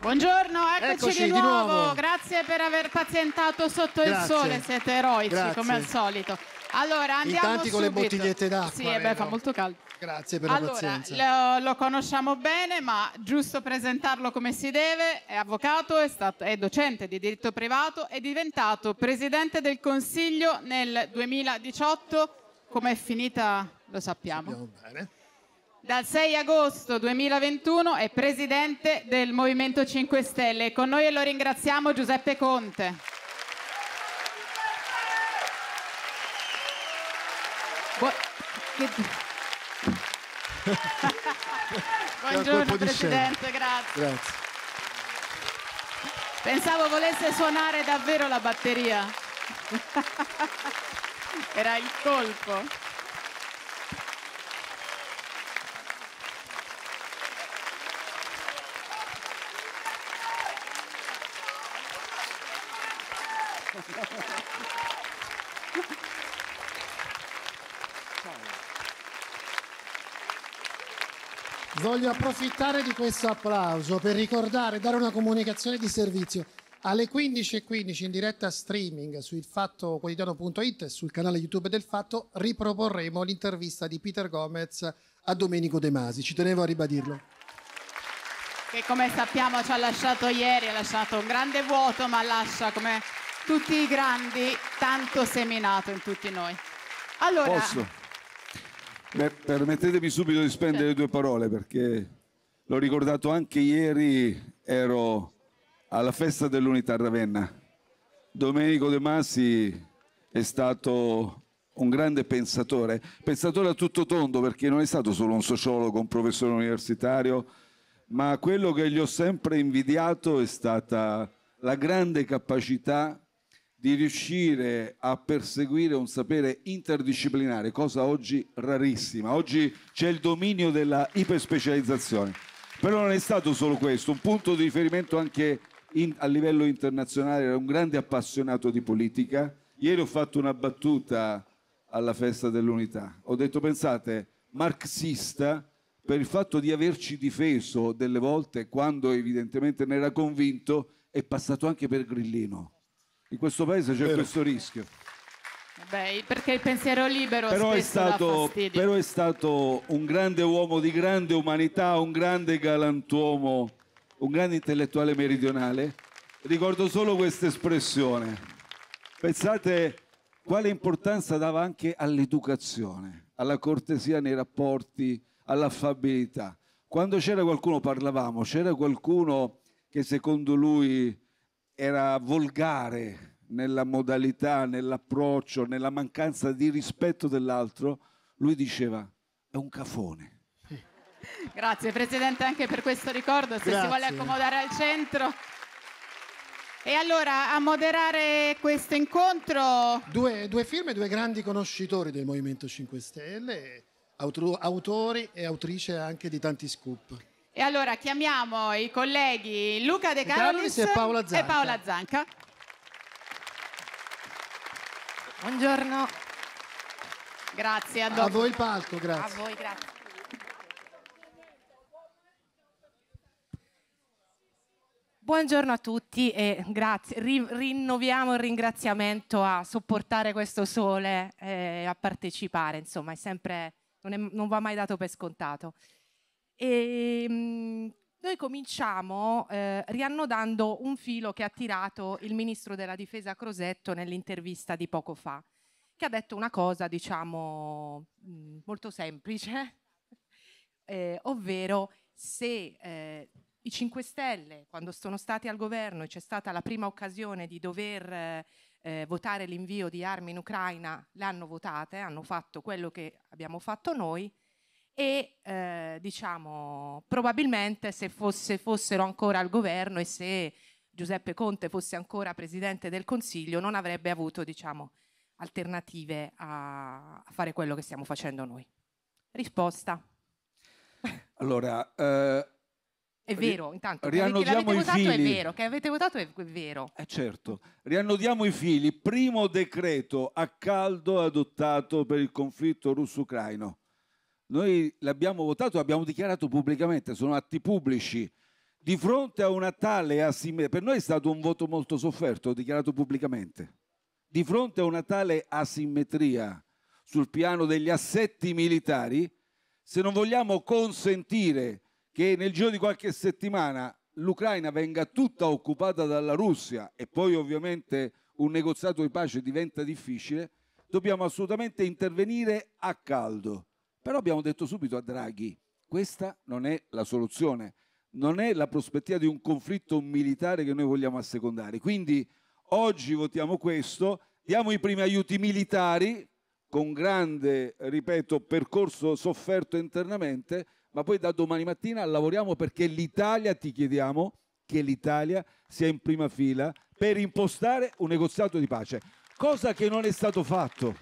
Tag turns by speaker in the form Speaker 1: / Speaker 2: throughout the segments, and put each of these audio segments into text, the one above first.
Speaker 1: Buongiorno, eccoci, eccoci di, nuovo. di, nuovo. Grazie per aver pazientato sotto Grazie. il sole, siete eroici Grazie. come al solito. Allora andiamo Intanti subito. con le bottigliette d'acqua. Sì, eh beh, fa molto caldo. Grazie per allora, la pazienza. Lo, lo, conosciamo bene, ma giusto presentarlo come si deve, è avvocato, è, stato, è docente di diritto privato, è diventato presidente del Consiglio nel 2018. come è finita lo sappiamo. Lo Sappiamo bene. Dal 6 agosto 2021 è presidente del Movimento 5 Stelle con noi lo ringraziamo Giuseppe Conte. Bu- Buongiorno Presidente, grazie. grazie. Pensavo volesse suonare davvero la batteria. Era il colpo.
Speaker 2: Voglio approfittare di questo applauso per ricordare, e dare una comunicazione di servizio. Alle 15.15 in diretta streaming su ilfattoquotidiano.it e sul canale YouTube del Fatto riproporremo l'intervista di Peter Gomez a Domenico De Masi. Ci tenevo a ribadirlo
Speaker 1: che come sappiamo ci ha lasciato ieri, ha lasciato un grande vuoto, ma lascia, come tutti i grandi, tanto seminato in tutti noi. Allora... Posso?
Speaker 3: Beh, permettetemi subito di spendere certo. due parole perché l'ho ricordato anche ieri, ero alla festa dell'unità a Ravenna. Domenico De Masi è stato un grande pensatore, pensatore a tutto tondo perché non è stato solo un sociologo, un professore universitario, ma quello che gli ho sempre invidiato è stata la grande capacità di riuscire a perseguire un sapere interdisciplinare, cosa oggi rarissima. Oggi c'è il dominio della iperspecializzazione. Però non è stato solo questo, un punto di riferimento anche in, a livello internazionale, era un grande appassionato di politica. Ieri ho fatto una battuta alla festa dell'unità. Ho detto, pensate, marxista per il fatto di averci difeso delle volte quando evidentemente ne era convinto, è passato anche per Grillino in questo paese c'è Vero. questo rischio.
Speaker 1: Beh, perché il pensiero libero però è, stato, però
Speaker 3: è stato un grande uomo di grande umanità, un grande galantuomo, un grande intellettuale meridionale. Ricordo solo questa espressione. Pensate quale importanza dava anche all'educazione, alla cortesia nei rapporti, all'affabilità. Quando c'era qualcuno parlavamo, c'era qualcuno che secondo lui era volgare nella modalità, nell'approccio, nella mancanza di rispetto dell'altro, lui diceva è un cafone.
Speaker 1: Grazie Presidente anche per questo ricordo, se Grazie. si vuole accomodare al centro. E allora a moderare questo incontro... Due, due firme,
Speaker 2: due grandi conoscitori del Movimento 5
Speaker 1: Stelle,
Speaker 2: autori e autrice anche di tanti scoop.
Speaker 1: E allora chiamiamo i colleghi Luca De Carolis, e, Paola e, Paola Zanca. Buongiorno. Grazie. A, dopo. a voi il palco, grazie. A voi, grazie.
Speaker 4: Buongiorno a tutti e grazie. rinnoviamo il ringraziamento a sopportare questo sole e a partecipare, insomma, è sempre, non, è, non va mai dato per scontato. E, ehm, noi cominciamo eh, riannodando un filo che ha tirato il ministro della difesa Crosetto nell'intervista di poco fa, che ha detto una cosa, diciamo, mm, molto semplice, eh, ovvero se eh, i 5 Stelle, quando sono stati al governo e c'è stata la prima occasione di dover eh, eh, votare l'invio di armi in Ucraina, le hanno votate, hanno fatto quello che abbiamo fatto noi, e eh, diciamo probabilmente se fosse, fossero ancora al governo e se Giuseppe Conte fosse ancora presidente del Consiglio non avrebbe avuto diciamo, alternative a, fare quello che stiamo facendo noi. Risposta.
Speaker 3: Allora, eh, è vero, intanto che l'avete votato fili. è vero,
Speaker 4: che avete votato è vero.
Speaker 3: Eh certo, riannodiamo i fili. Primo decreto a caldo adottato per il conflitto russo-ucraino noi l'abbiamo votato, l'abbiamo dichiarato pubblicamente, sono atti pubblici. Di fronte a una tale asimmetria, per noi è stato un voto molto sofferto, dichiarato pubblicamente. Di fronte a una tale asimmetria sul piano degli assetti militari, se non vogliamo consentire che nel giro di qualche settimana l'Ucraina venga tutta occupata dalla Russia e poi ovviamente un negoziato di pace diventa difficile, dobbiamo assolutamente intervenire a caldo. Però abbiamo detto subito a Draghi, questa non è la soluzione, non è la prospettiva di un conflitto militare che noi vogliamo assecondare. Quindi oggi votiamo questo, diamo i primi aiuti militari con grande, ripeto, percorso sofferto internamente, ma poi da domani mattina lavoriamo perché l'Italia, ti chiediamo, che l'Italia sia in prima fila per impostare un negoziato di pace, cosa che non è stato fatto.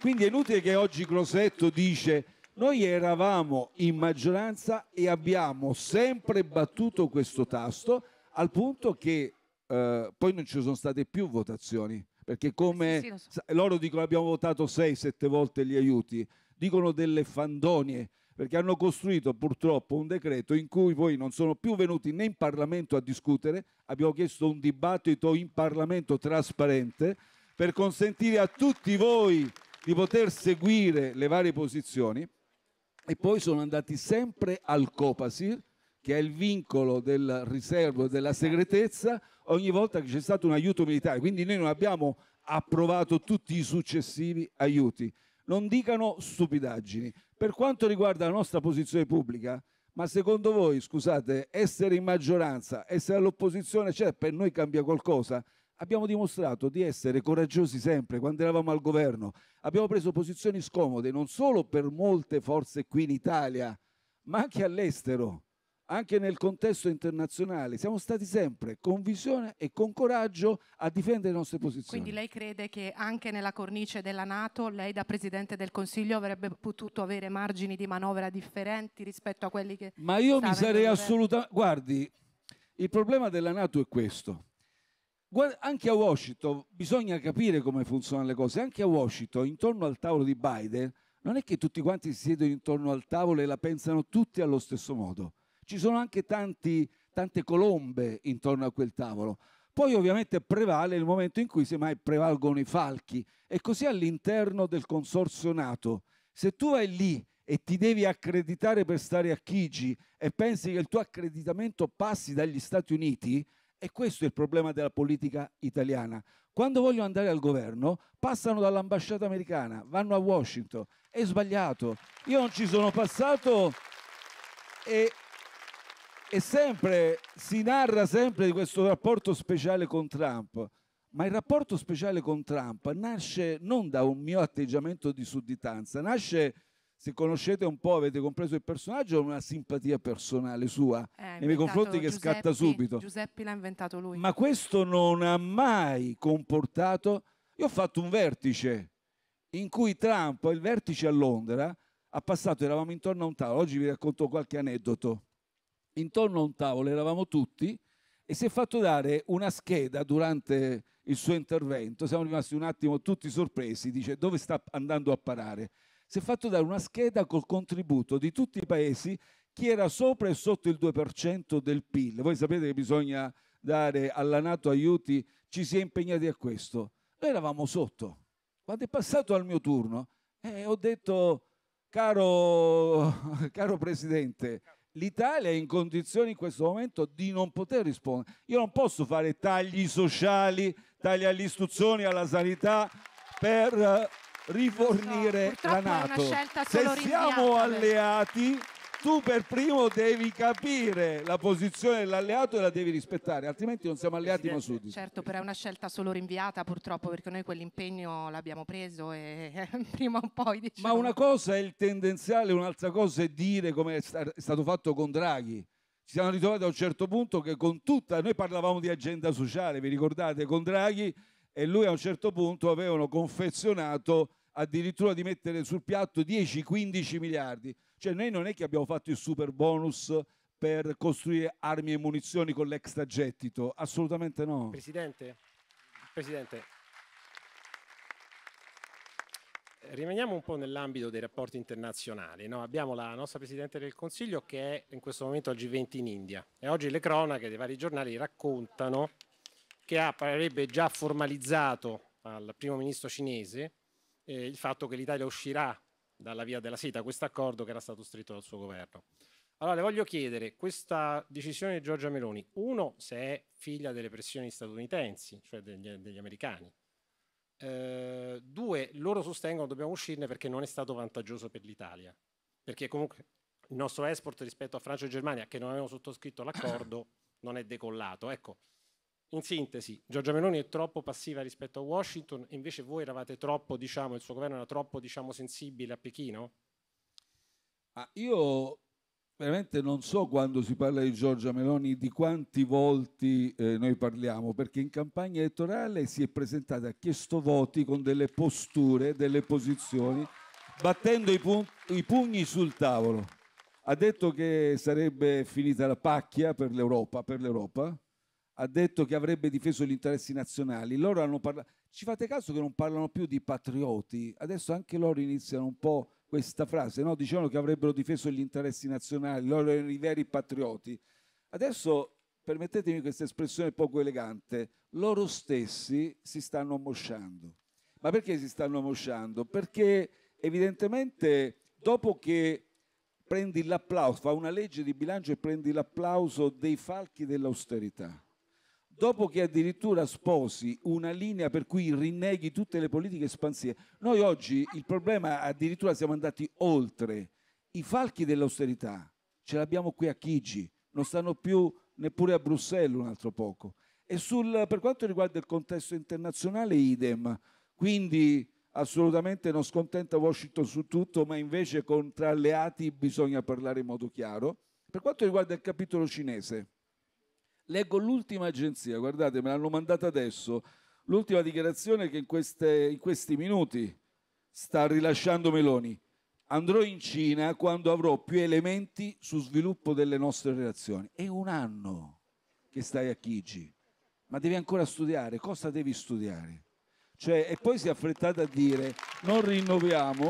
Speaker 3: Quindi è inutile che oggi Crosetto dice noi eravamo in maggioranza e abbiamo sempre battuto questo tasto al punto che eh, poi non ci sono state più votazioni, perché come eh sì, sì, so. loro dicono abbiamo votato 6-7 volte gli aiuti, dicono delle fandonie, perché hanno costruito purtroppo un decreto in cui poi non sono più venuti né in Parlamento a discutere, abbiamo chiesto un dibattito in Parlamento trasparente per consentire a tutti voi di poter seguire le varie posizioni e poi sono andati sempre al Copasir, che è il vincolo del riservo e della segretezza, ogni volta che c'è stato un aiuto militare. Quindi noi non abbiamo approvato tutti i successivi aiuti. Non dicano stupidaggini. Per quanto riguarda la nostra posizione pubblica, ma secondo voi, scusate, essere in maggioranza, essere all'opposizione, cioè per noi cambia qualcosa? Abbiamo dimostrato di essere coraggiosi sempre quando eravamo al governo. Abbiamo preso posizioni scomode non solo per molte forze qui in Italia, ma anche all'estero, anche nel contesto internazionale. Siamo stati sempre con visione e con coraggio a difendere le nostre posizioni. Quindi
Speaker 4: lei crede che anche nella cornice della Nato lei da Presidente del Consiglio avrebbe potuto avere margini di manovra differenti rispetto a quelli che...
Speaker 3: Ma io mi sarei assolutamente... Guardi, il problema della Nato è questo anche a Washington bisogna capire come funzionano le cose. Anche a Washington, intorno al tavolo di Biden, non è che tutti quanti si siedono intorno al tavolo e la pensano tutti allo stesso modo. Ci sono anche tanti, tante colombe intorno a quel tavolo. Poi ovviamente prevale il momento in cui semmai prevalgono i falchi e così all'interno del consorzio NATO. Se tu vai lì e ti devi accreditare per stare a Chigi e pensi che il tuo accreditamento passi dagli Stati Uniti, e questo è il problema della politica italiana. Quando vogliono andare al governo, passano dall'ambasciata americana, vanno a Washington. È sbagliato. Io non ci sono passato e, e sempre si narra sempre di questo rapporto speciale con Trump. Ma il rapporto speciale con Trump nasce non da un mio atteggiamento di sudditanza, nasce se conoscete un po', avete compreso il personaggio, è una simpatia personale sua eh, nei miei confronti che Giuseppe, scatta subito.
Speaker 4: Giuseppe l'ha inventato lui. Ma
Speaker 3: questo non ha mai comportato... Io ho fatto un vertice in cui Trump, il vertice a Londra, ha passato, eravamo intorno a un tavolo, oggi vi racconto qualche aneddoto, intorno a un tavolo eravamo tutti e si è fatto dare una scheda durante il suo intervento, siamo rimasti un attimo tutti sorpresi, dice dove sta andando a parare si è fatto dare una scheda col contributo di tutti i paesi chi era sopra e sotto il 2% del PIL. Voi sapete che bisogna dare alla Nato aiuti, ci si è impegnati a questo. Noi eravamo sotto. Quando è passato al mio turno, eh, ho detto, caro, caro Presidente, l'Italia è in condizioni in questo momento di non poter rispondere. Io non posso fare tagli sociali, tagli all'istruzione, alla sanità, per rifornire no, la Nato. Se siamo alleati, tu per primo devi capire la posizione dell'alleato e la devi rispettare, altrimenti non siamo alleati Presidente, ma sudditi.
Speaker 4: Certo, però è una scelta solo rinviata purtroppo perché noi quell'impegno l'abbiamo preso e eh, prima o poi diciamo... Ma una
Speaker 3: cosa è il tendenziale, un'altra cosa è dire come è stato fatto con Draghi. Ci siamo ritrovati a un certo punto che con tutta, noi parlavamo di agenda sociale, vi ricordate, con Draghi e lui a un certo punto avevano confezionato addirittura di mettere sul piatto 10-15 miliardi. Cioè noi non è che abbiamo fatto il super bonus per costruire armi e munizioni con l'extragettito, assolutamente no.
Speaker 2: Presidente, Presidente, rimaniamo un po' nell'ambito dei rapporti internazionali. No? Abbiamo la nostra Presidente del Consiglio che è in questo momento al G20 in India e oggi le cronache dei vari giornali raccontano che avrebbe già formalizzato al primo ministro cinese eh, il fatto che l'Italia uscirà dalla via della seta, questo accordo che era stato stretto dal suo governo. Allora le voglio chiedere, questa decisione di Giorgia Meloni, uno, se è figlia delle pressioni statunitensi, cioè degli, degli americani, eh, due, loro sostengono che dobbiamo uscirne perché non è stato vantaggioso per l'Italia, perché comunque il nostro export rispetto a Francia e Germania, che non avevano sottoscritto l'accordo, non è decollato. Ecco, in sintesi, Giorgia Meloni è troppo passiva rispetto a Washington e invece voi eravate troppo, diciamo, il suo governo era troppo, diciamo, sensibile a Pechino?
Speaker 3: Ah, io veramente non so quando si parla di Giorgia Meloni di quanti volti eh, noi parliamo, perché in campagna elettorale si è presentata, ha chiesto voti con delle posture, delle posizioni, battendo i, pug i pugni sul tavolo. Ha detto che sarebbe finita la pacchia per l'Europa, per l'Europa, ha detto che avrebbe difeso gli interessi nazionali. Loro hanno parlato. Ci fate caso che non parlano più di patrioti? Adesso anche loro iniziano un po' questa frase, no? Dicevano che avrebbero difeso gli interessi nazionali, loro erano i veri patrioti. Adesso permettetemi questa espressione poco elegante, loro stessi si stanno mosciando. Ma perché si stanno mosciando? Perché evidentemente dopo che prendi l'applauso, fa una legge di bilancio e prendi l'applauso dei falchi dell'austerità, dopo che addirittura sposi una linea per cui rinneghi tutte le politiche espansive, noi oggi il problema addirittura siamo andati oltre. I falchi dell'austerità ce l'abbiamo qui a Chigi, non stanno più neppure a Bruxelles un altro poco. E sul, per quanto riguarda il contesto internazionale, idem. Quindi assolutamente non scontenta Washington su tutto, ma invece con tra alleati bisogna parlare in modo chiaro. Per quanto riguarda il capitolo cinese, Leggo l'ultima agenzia, guardate, me l'hanno mandata adesso, l'ultima dichiarazione che in, queste, in questi minuti sta rilasciando Meloni. Andrò in Cina quando avrò più elementi su sviluppo delle nostre relazioni. È un anno che stai a Chigi, ma devi ancora studiare. Cosa devi studiare? Cioè, e poi si è affrettata a dire non rinnoviamo,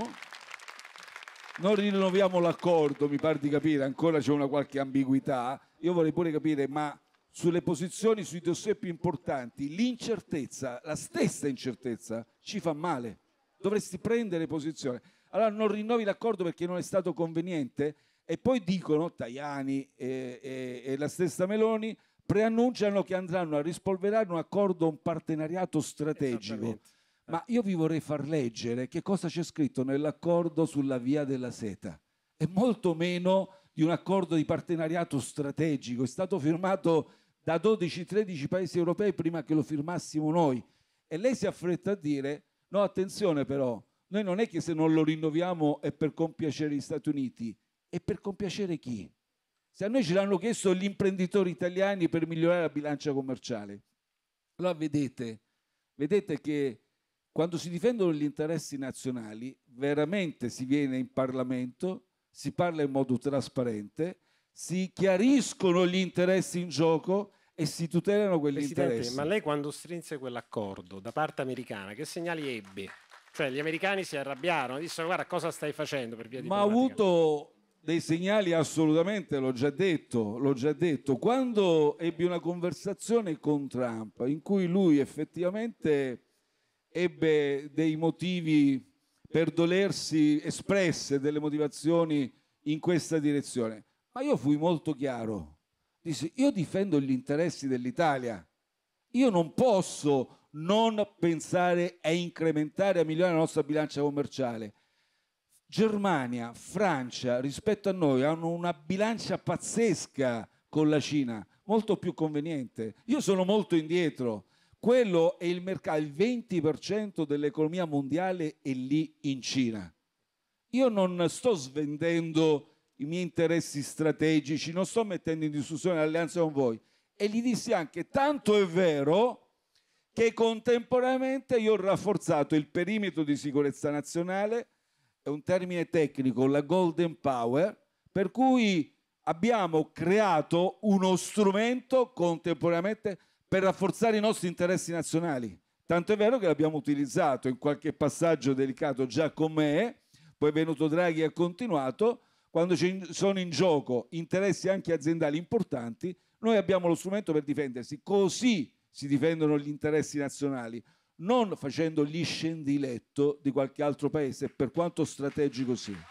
Speaker 3: non rinnoviamo l'accordo, mi pare di capire, ancora c'è una qualche ambiguità. Io vorrei pure capire, ma sulle posizioni, sui dossier più importanti, l'incertezza, la stessa incertezza, ci fa male. Dovresti prendere posizione. Allora non rinnovi l'accordo perché non è stato conveniente e poi dicono Tajani e, e, e la stessa Meloni preannunciano che andranno a rispolverare un accordo, un partenariato strategico. Ma io vi vorrei far leggere che cosa c'è scritto nell'accordo sulla via della seta. È molto meno di un accordo di partenariato strategico, è stato firmato da 12-13 paesi europei prima che lo firmassimo noi. E lei si affretta a dire, no attenzione però, noi non è che se non lo rinnoviamo è per compiacere gli Stati Uniti, è per compiacere chi? Se a noi ce l'hanno chiesto gli imprenditori italiani per migliorare la bilancia commerciale. Allora vedete, vedete che quando si difendono gli interessi nazionali veramente si viene in Parlamento, si parla in modo trasparente si chiariscono gli interessi in gioco e si tutelano quegli Presidente, interessi. Ma lei
Speaker 2: quando strinse quell'accordo da parte americana, che segnali ebbe? Cioè gli americani si arrabbiarono, dissero guarda cosa stai facendo per via di... Ma ha
Speaker 3: avuto dei segnali assolutamente, l'ho già detto, l'ho già detto. Quando ebbi una conversazione con Trump in cui lui effettivamente ebbe dei motivi per dolersi, espresse delle motivazioni in questa direzione. Ma io fui molto chiaro. Disse, io difendo gli interessi dell'Italia. Io non posso non pensare a incrementare, a migliorare la nostra bilancia commerciale. Germania, Francia, rispetto a noi, hanno una bilancia pazzesca con la Cina, molto più conveniente. Io sono molto indietro. Quello è il mercato, il 20% dell'economia mondiale è lì in Cina. Io non sto svendendo i miei interessi strategici, non sto mettendo in discussione l'alleanza con voi. E gli dissi anche, tanto è vero che contemporaneamente io ho rafforzato il perimetro di sicurezza nazionale, è un termine tecnico, la golden power, per cui abbiamo creato uno strumento contemporaneamente per rafforzare i nostri interessi nazionali. Tanto è vero che l'abbiamo utilizzato in qualche passaggio delicato già con me, poi è venuto Draghi e ha continuato, quando ci sono in gioco interessi anche aziendali importanti, noi abbiamo lo strumento per difendersi. Così si difendono gli interessi nazionali, non facendo gli scendiletto di qualche altro paese, per quanto strategico sia.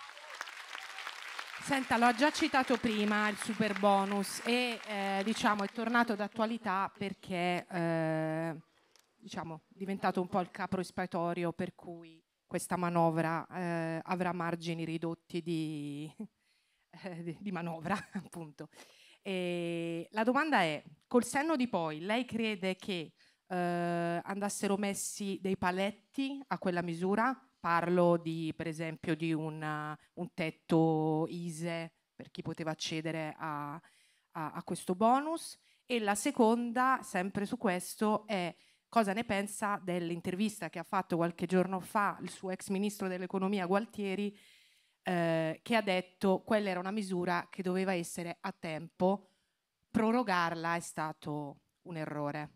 Speaker 4: Senta, l'ho già citato prima il super bonus e eh, diciamo è tornato d'attualità perché eh, diciamo diventato un po' il capro espiatorio per cui questa manovra eh, avrà margini ridotti di, eh, di manovra, appunto. E la domanda è, col senno di poi, lei crede che eh, andassero messi dei paletti a quella misura? Parlo di, per esempio di una, un tetto ISE per chi poteva accedere a, a, a questo bonus. E la seconda, sempre su questo, è cosa ne pensa dell'intervista che ha fatto qualche giorno fa il suo ex ministro dell'economia Gualtieri, eh, che ha detto che quella era una misura che doveva essere a tempo, prorogarla è stato un errore.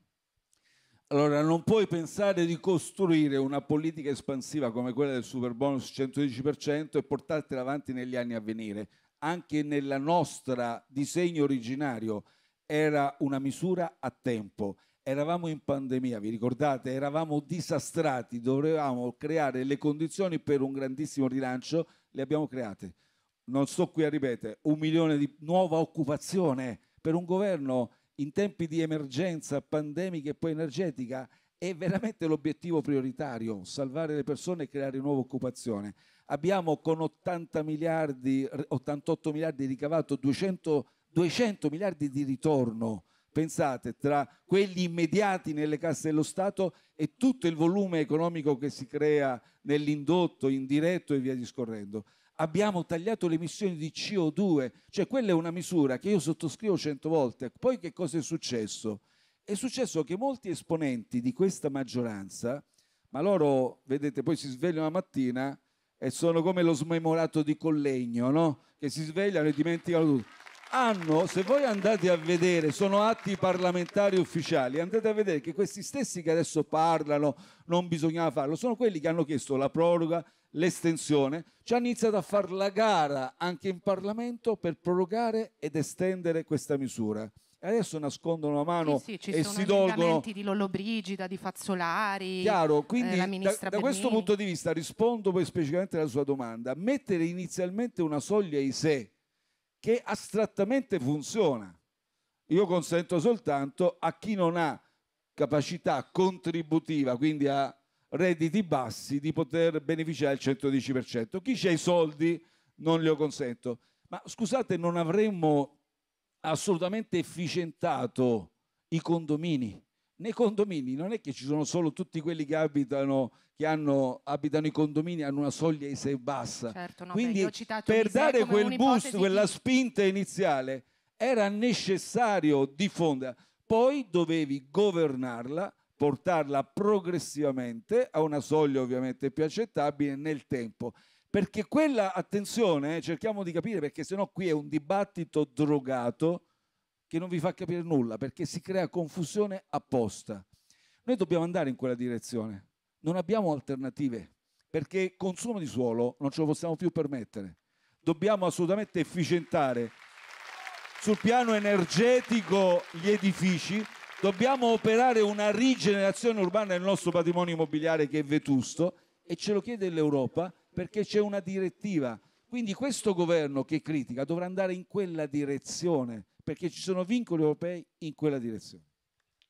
Speaker 3: Allora, non puoi pensare di costruire una politica espansiva come quella del super bonus 110% e portartela avanti negli anni a venire. Anche nel nostro disegno originario era una misura a tempo eravamo in pandemia, vi ricordate? Eravamo disastrati, dovevamo creare le condizioni per un grandissimo rilancio, le abbiamo create. Non sto qui a ripetere, un milione di nuova occupazione per un governo in tempi di emergenza pandemica e poi energetica è veramente l'obiettivo prioritario, salvare le persone e creare nuova occupazione. Abbiamo con 80 miliardi, 88 miliardi ricavato 200, 200 miliardi di ritorno, Pensate, tra quelli immediati nelle casse dello Stato e tutto il volume economico che si crea nell'indotto, indiretto e via discorrendo. Abbiamo tagliato le emissioni di CO2, cioè quella è una misura che io sottoscrivo cento volte. Poi che cosa è successo? È successo che molti esponenti di questa maggioranza, ma loro, vedete, poi si svegliano la mattina e sono come lo smemorato di Collegno, no? Che si svegliano e dimenticano tutto hanno, se voi andate a vedere, sono atti parlamentari ufficiali, andate a vedere che questi stessi che adesso parlano, non bisognava farlo, sono quelli che hanno chiesto la proroga, l'estensione, ci hanno iniziato a fare la gara anche in Parlamento per prorogare ed estendere questa misura. Adesso nascondono la mano sì, sì, e si dolgono. Ci di
Speaker 4: Lollobrigida, di Fazzolari, Chiaro, eh, quindi eh, da, da questo punto
Speaker 3: di vista rispondo poi specificamente alla sua domanda. Mettere inizialmente una soglia ai sé, che astrattamente funziona. Io consento soltanto a chi non ha capacità contributiva, quindi ha redditi bassi, di poter beneficiare il 110%. Chi ha i soldi non glielo consento. Ma scusate, non avremmo assolutamente efficientato i condomini? nei condomini non è che ci sono solo tutti quelli che abitano, che hanno, abitano i condomini hanno una soglia ISE e bassa. Certo, no, Quindi beh, per dare quel boost, quella spinta iniziale, era necessario diffonderla. Poi dovevi governarla, portarla progressivamente a una soglia ovviamente più accettabile nel tempo. Perché quella, attenzione, eh, cerchiamo di capire perché sennò qui è un dibattito drogato che non vi fa capire nulla perché si crea confusione apposta. Noi dobbiamo andare in quella direzione, non abbiamo alternative perché consumo di suolo non ce lo possiamo più permettere. Dobbiamo assolutamente efficientare sul piano energetico gli edifici, dobbiamo operare una rigenerazione urbana del nostro patrimonio immobiliare che è vetusto e ce lo chiede l'Europa perché c'è una direttiva. Quindi questo governo che critica dovrà andare in quella direzione perché ci sono vincoli europei in quella direzione.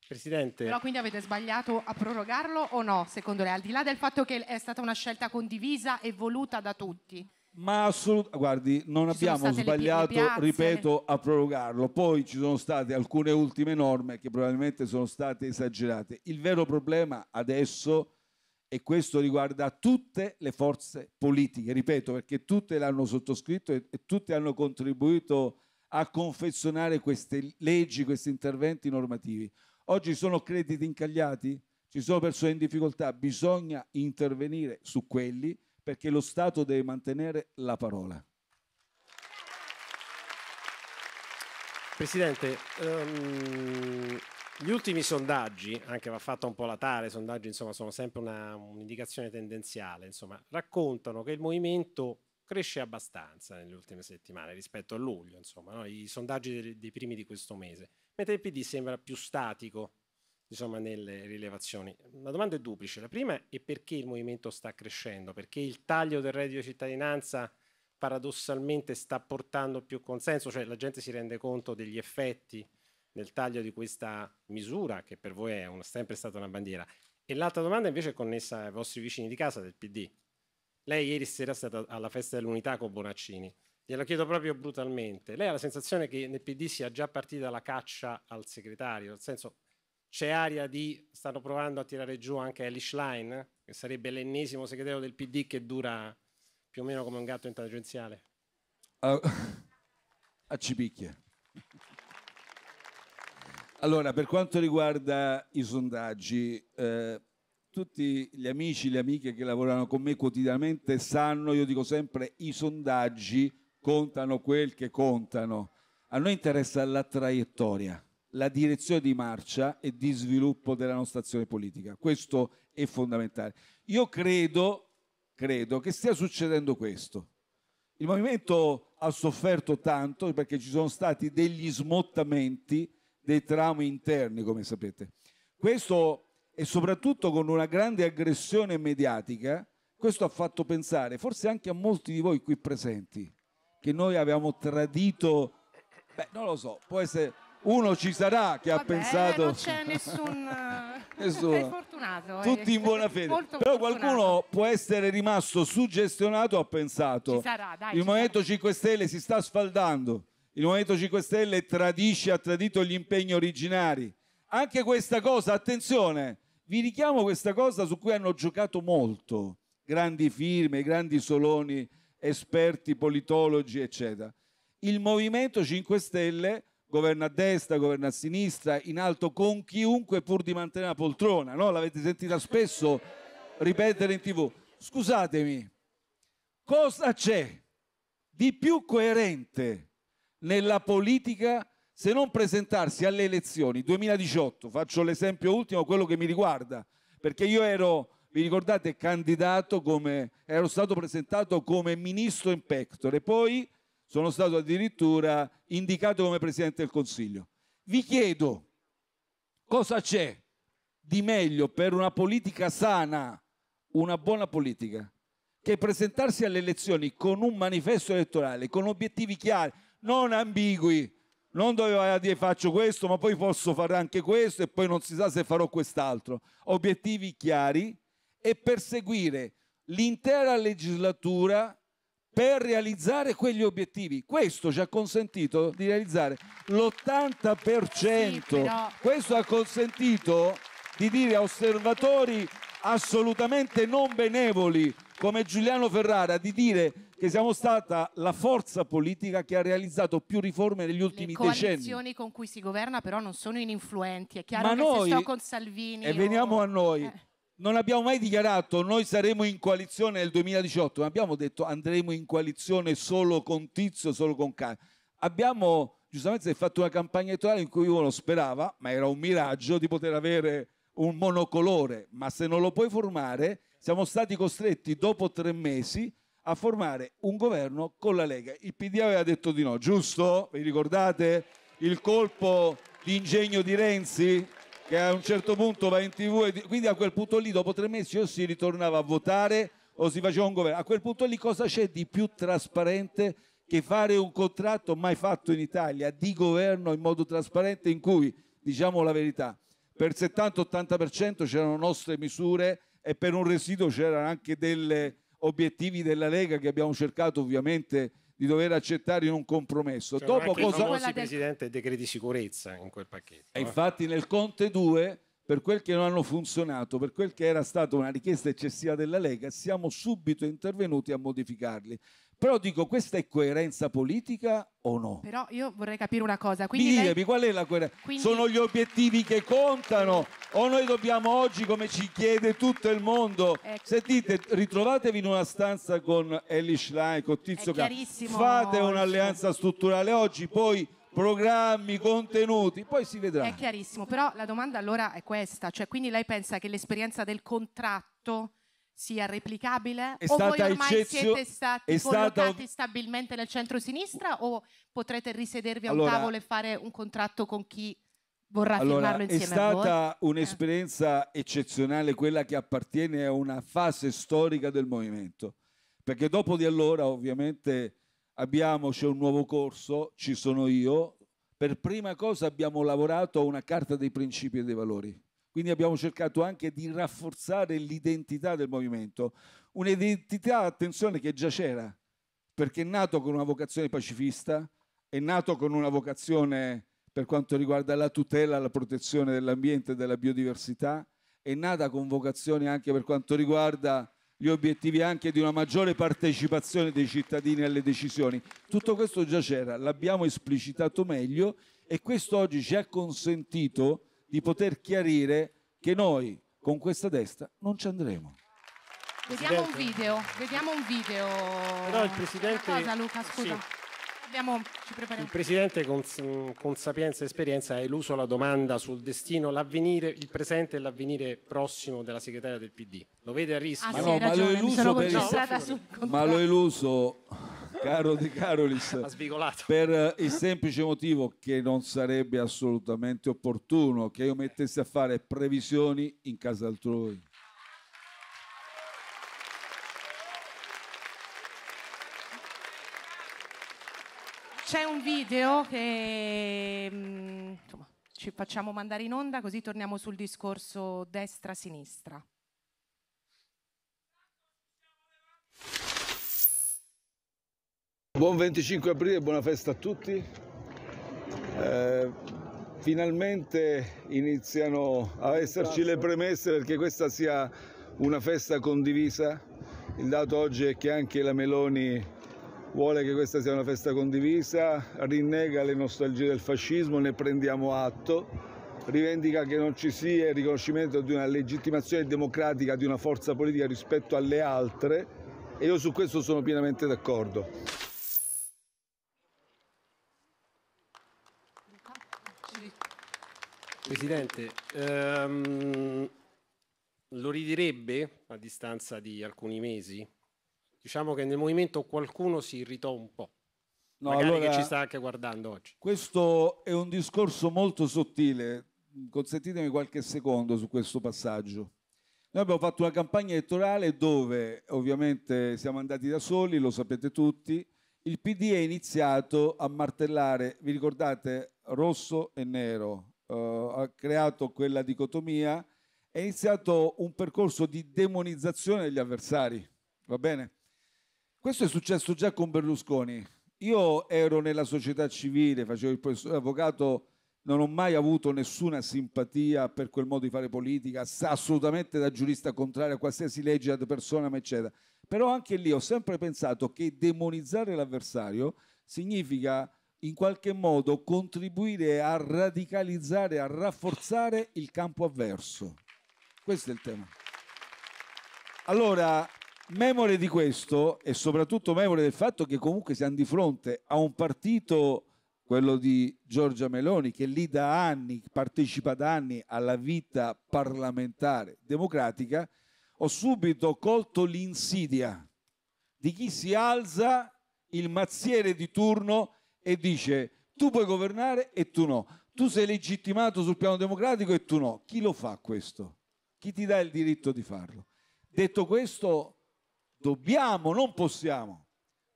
Speaker 3: Presidente. Però
Speaker 1: quindi
Speaker 4: avete sbagliato a prorogarlo o no, secondo lei, al di là del fatto che è stata una scelta condivisa e voluta da tutti?
Speaker 3: Ma assolutamente, guardi, non ci abbiamo sbagliato, le, ripeto, a prorogarlo. Poi ci sono state alcune ultime norme che probabilmente sono state esagerate. Il vero problema adesso, e questo riguarda tutte le forze politiche, ripeto, perché tutte l'hanno sottoscritto e, e tutte hanno contribuito a confezionare queste leggi, questi interventi normativi. Oggi sono crediti incagliati, ci sono persone in difficoltà, bisogna intervenire su quelli perché lo Stato deve mantenere la parola.
Speaker 2: Presidente, um, gli ultimi sondaggi, anche va fatta un po' la tale, i sondaggi insomma, sono sempre un'indicazione tendenziale, insomma, raccontano che il movimento cresce abbastanza nelle ultime settimane rispetto a luglio, insomma, no? i sondaggi dei, dei, primi di questo mese, mentre il PD sembra più statico insomma, nelle rilevazioni. La domanda è duplice, la prima è perché il movimento sta crescendo, perché il taglio del reddito di cittadinanza paradossalmente sta portando più consenso, cioè la gente si rende conto degli effetti del taglio di questa misura, che per voi è un, sempre stata una bandiera. E l'altra domanda invece è connessa ai vostri vicini di casa del PD, lei ieri sera è stata alla festa dell'unità con Bonaccini. Glielo chiedo proprio brutalmente. Lei ha la sensazione che nel PD sia già partita la caccia al segretario? Nel senso, c'è aria di... stanno provando a tirare giù anche Elish Line, che sarebbe l'ennesimo segretario del PD che dura più o meno come un gatto in tangenziale.
Speaker 3: Uh, ah, a cipicchia. Allora, per quanto riguarda i sondaggi... Eh, tutti gli amici, le amiche che lavorano con me quotidianamente sanno, io dico sempre, i sondaggi contano quel che contano. A noi interessa la traiettoria, la direzione di marcia e di sviluppo della nostra azione politica. Questo è fondamentale. Io credo, credo che stia succedendo questo. Il movimento ha sofferto tanto perché ci sono stati degli smottamenti dei traumi interni, come sapete. Questo e soprattutto con una grande aggressione mediatica, questo ha fatto pensare, forse anche a molti di voi qui presenti, che noi abbiamo tradito, beh non lo so, può essere, uno ci sarà che Vabbè, ha pensato... Non c'è
Speaker 4: nessun... nessuno. fortunato. Eh. Tutti in buona fede. Molto Però fortunato. qualcuno
Speaker 3: può essere rimasto suggestionato, ha pensato... Ci sarà, dai, Il Movimento sarà. 5 Stelle si sta sfaldando, il Movimento 5 Stelle tradisce, ha tradito gli impegni originari. Anche questa cosa, attenzione, vi richiamo questa cosa su cui hanno giocato molto grandi firme, grandi soloni, esperti, politologi, eccetera. Il Movimento 5 Stelle governa a destra, governa a sinistra, in alto con chiunque pur di mantenere la poltrona, no? L'avete sentita spesso ripetere in tv. Scusatemi, cosa c'è di più coerente nella politica se non presentarsi alle elezioni 2018, faccio l'esempio ultimo, quello che mi riguarda, perché io ero, vi ricordate, candidato come, ero stato presentato come ministro in pectore, poi sono stato addirittura indicato come Presidente del Consiglio. Vi chiedo cosa c'è di meglio per una politica sana, una buona politica, che presentarsi alle elezioni con un manifesto elettorale, con obiettivi chiari, non ambigui non doveva dire faccio questo, ma poi posso fare anche questo e poi non si sa se farò quest'altro. Obiettivi chiari e perseguire l'intera legislatura per realizzare quegli obiettivi. Questo ci ha consentito di realizzare l'80%. Sì, però... Questo ha consentito di dire a osservatori assolutamente non benevoli come Giuliano Ferrara di dire che siamo stata la forza politica che ha realizzato più riforme negli ultimi decenni. Le coalizioni
Speaker 4: con cui si governa però non sono ininfluenti, è chiaro Ma che noi, se sto con Salvini... E o...
Speaker 3: veniamo a noi. Eh. Non abbiamo mai dichiarato noi saremo in coalizione nel 2018, non abbiamo detto andremo in coalizione solo con Tizio, solo con Cani. Abbiamo giustamente fatto una campagna elettorale in cui uno sperava, ma era un miraggio, di poter avere un monocolore, ma se non lo puoi formare, siamo stati costretti dopo tre mesi a formare un governo con la Lega. Il PD aveva detto di no, giusto? Vi ricordate il colpo di ingegno di Renzi? Che a un certo punto va in tv e quindi a quel punto lì dopo tre mesi o si ritornava a votare o si faceva un governo. A quel punto lì cosa c'è di più trasparente che fare un contratto mai fatto in Italia di governo in modo trasparente in cui, diciamo la verità, per 70-80% c'erano nostre misure e per un residuo c'erano anche delle obiettivi della Lega che abbiamo cercato ovviamente di dover accettare in un compromesso. Cioè, Dopo cosa... Il Presidente decreti sicurezza in quel pacchetto. E eh. infatti nel Conte 2, per quel che non hanno funzionato, per quel che era stata una richiesta eccessiva della Lega, siamo subito intervenuti a modificarli. Però dico, questa è coerenza politica o no?
Speaker 4: Però io vorrei capire una cosa. Quindi Diremi,
Speaker 3: lei... qual è la coerenza? Quindi... Sono gli obiettivi che contano? O noi dobbiamo oggi, come ci chiede tutto il mondo, ecco. sentite, ritrovatevi in una stanza con Ellie Schlein, con Tizio Can, fate un'alleanza strutturale oggi, poi programmi, contenuti, poi si vedrà. È
Speaker 4: chiarissimo, però la domanda allora è questa, cioè quindi lei pensa che l'esperienza del contratto sia replicabile? È o voi ormai eccezio... siete stati collocati stata... stabilmente nel centro-sinistra o potrete risedervi a un allora, tavolo e fare un contratto con chi
Speaker 3: vorrà allora, firmarlo insieme È stata eh. un'esperienza eh. eccezionale quella che appartiene a una fase storica del movimento, perché dopo di allora ovviamente abbiamo, c'è un nuovo corso, ci sono io, per prima cosa abbiamo lavorato a una carta dei principi e dei valori quindi abbiamo cercato anche di rafforzare l'identità del movimento, un'identità, attenzione, che già c'era, perché è nato con una vocazione pacifista, è nato con una vocazione per quanto riguarda la tutela, la protezione dell'ambiente e della biodiversità, è nata con vocazione anche per quanto riguarda gli obiettivi anche di una maggiore partecipazione dei cittadini alle decisioni. Tutto questo già c'era, l'abbiamo esplicitato meglio e questo oggi ci ha consentito di poter chiarire che noi con questa destra non ci andremo.
Speaker 4: Vediamo un video, vediamo un
Speaker 2: video.
Speaker 3: Però il presidente Una cosa Luca, scusa. Sì.
Speaker 4: Abbiamo, il
Speaker 3: Presidente con,
Speaker 2: con, sapienza e esperienza ha eluso la domanda sul destino, l'avvenire, il presente e l'avvenire prossimo della segretaria del PD. Lo vede a rischio? Ah, ma, sì, no, ma, lo no, su... ma
Speaker 3: eluso caro De Carolis, per il semplice motivo che non sarebbe assolutamente opportuno che io mettessi a fare previsioni in casa altrui.
Speaker 4: C'è un video che mm, insomma, ci facciamo mandare in onda così torniamo sul discorso destra-sinistra.
Speaker 3: Buon 25 aprile buona festa a tutti. Eh, finalmente iniziano a esserci le premesse perché questa sia una festa condivisa. Il dato oggi è che anche la Meloni vuole che questa sia una festa condivisa, rinnega le nostalgie del fascismo, ne prendiamo atto, rivendica che non ci sia il riconoscimento di una legittimazione democratica di una forza politica rispetto alle altre e io su questo sono pienamente d'accordo. Presidente, ehm,
Speaker 2: lo ridirebbe a distanza di alcuni mesi? Diciamo che nel movimento qualcuno si irritò un po'. No, magari allora, che ci sta anche guardando oggi.
Speaker 3: Questo è un discorso molto sottile. Consentitemi qualche secondo su questo passaggio. Noi abbiamo fatto una campagna elettorale dove ovviamente siamo andati da soli, lo sapete tutti. Il PD è iniziato a martellare, vi ricordate, rosso e nero, eh, ha creato quella dicotomia, è iniziato un percorso di demonizzazione degli avversari, va bene? Questo è successo già con Berlusconi. Io ero nella società civile, facevo il professore avvocato, non ho mai avuto nessuna simpatia per quel modo di fare politica, assolutamente da giurista contrario a qualsiasi legge ad personam, eccetera. Però anche lì ho sempre pensato che demonizzare l'avversario significa in qualche modo contribuire a radicalizzare, a rafforzare il campo avverso. Questo è il tema. Allora, memore di questo e soprattutto memore del fatto che comunque siamo di fronte a un partito, quello di Giorgia Meloni, che lì da anni partecipa da anni alla vita parlamentare democratica, ho subito colto l'insidia di chi si alza il mazziere di turno e dice tu puoi governare e tu no, tu sei legittimato sul piano democratico e tu no. Chi lo fa questo? Chi ti dà il diritto di farlo? Detto questo, dobbiamo, non possiamo,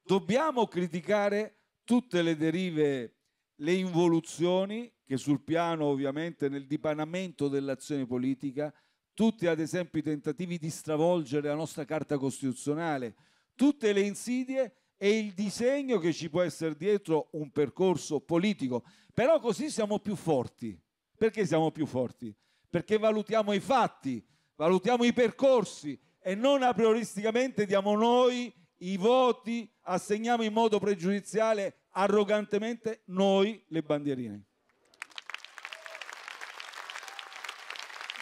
Speaker 3: dobbiamo criticare tutte le derive, le involuzioni che sul piano ovviamente nel dipanamento dell'azione politica, tutti ad esempio i tentativi di stravolgere la nostra carta costituzionale, tutte le insidie e il disegno che ci può essere dietro un percorso politico. Però così siamo più forti. Perché siamo più forti? Perché valutiamo i fatti, valutiamo i percorsi e non a prioristicamente diamo noi i voti, assegniamo in modo pregiudiziale arrogantemente noi le bandierine.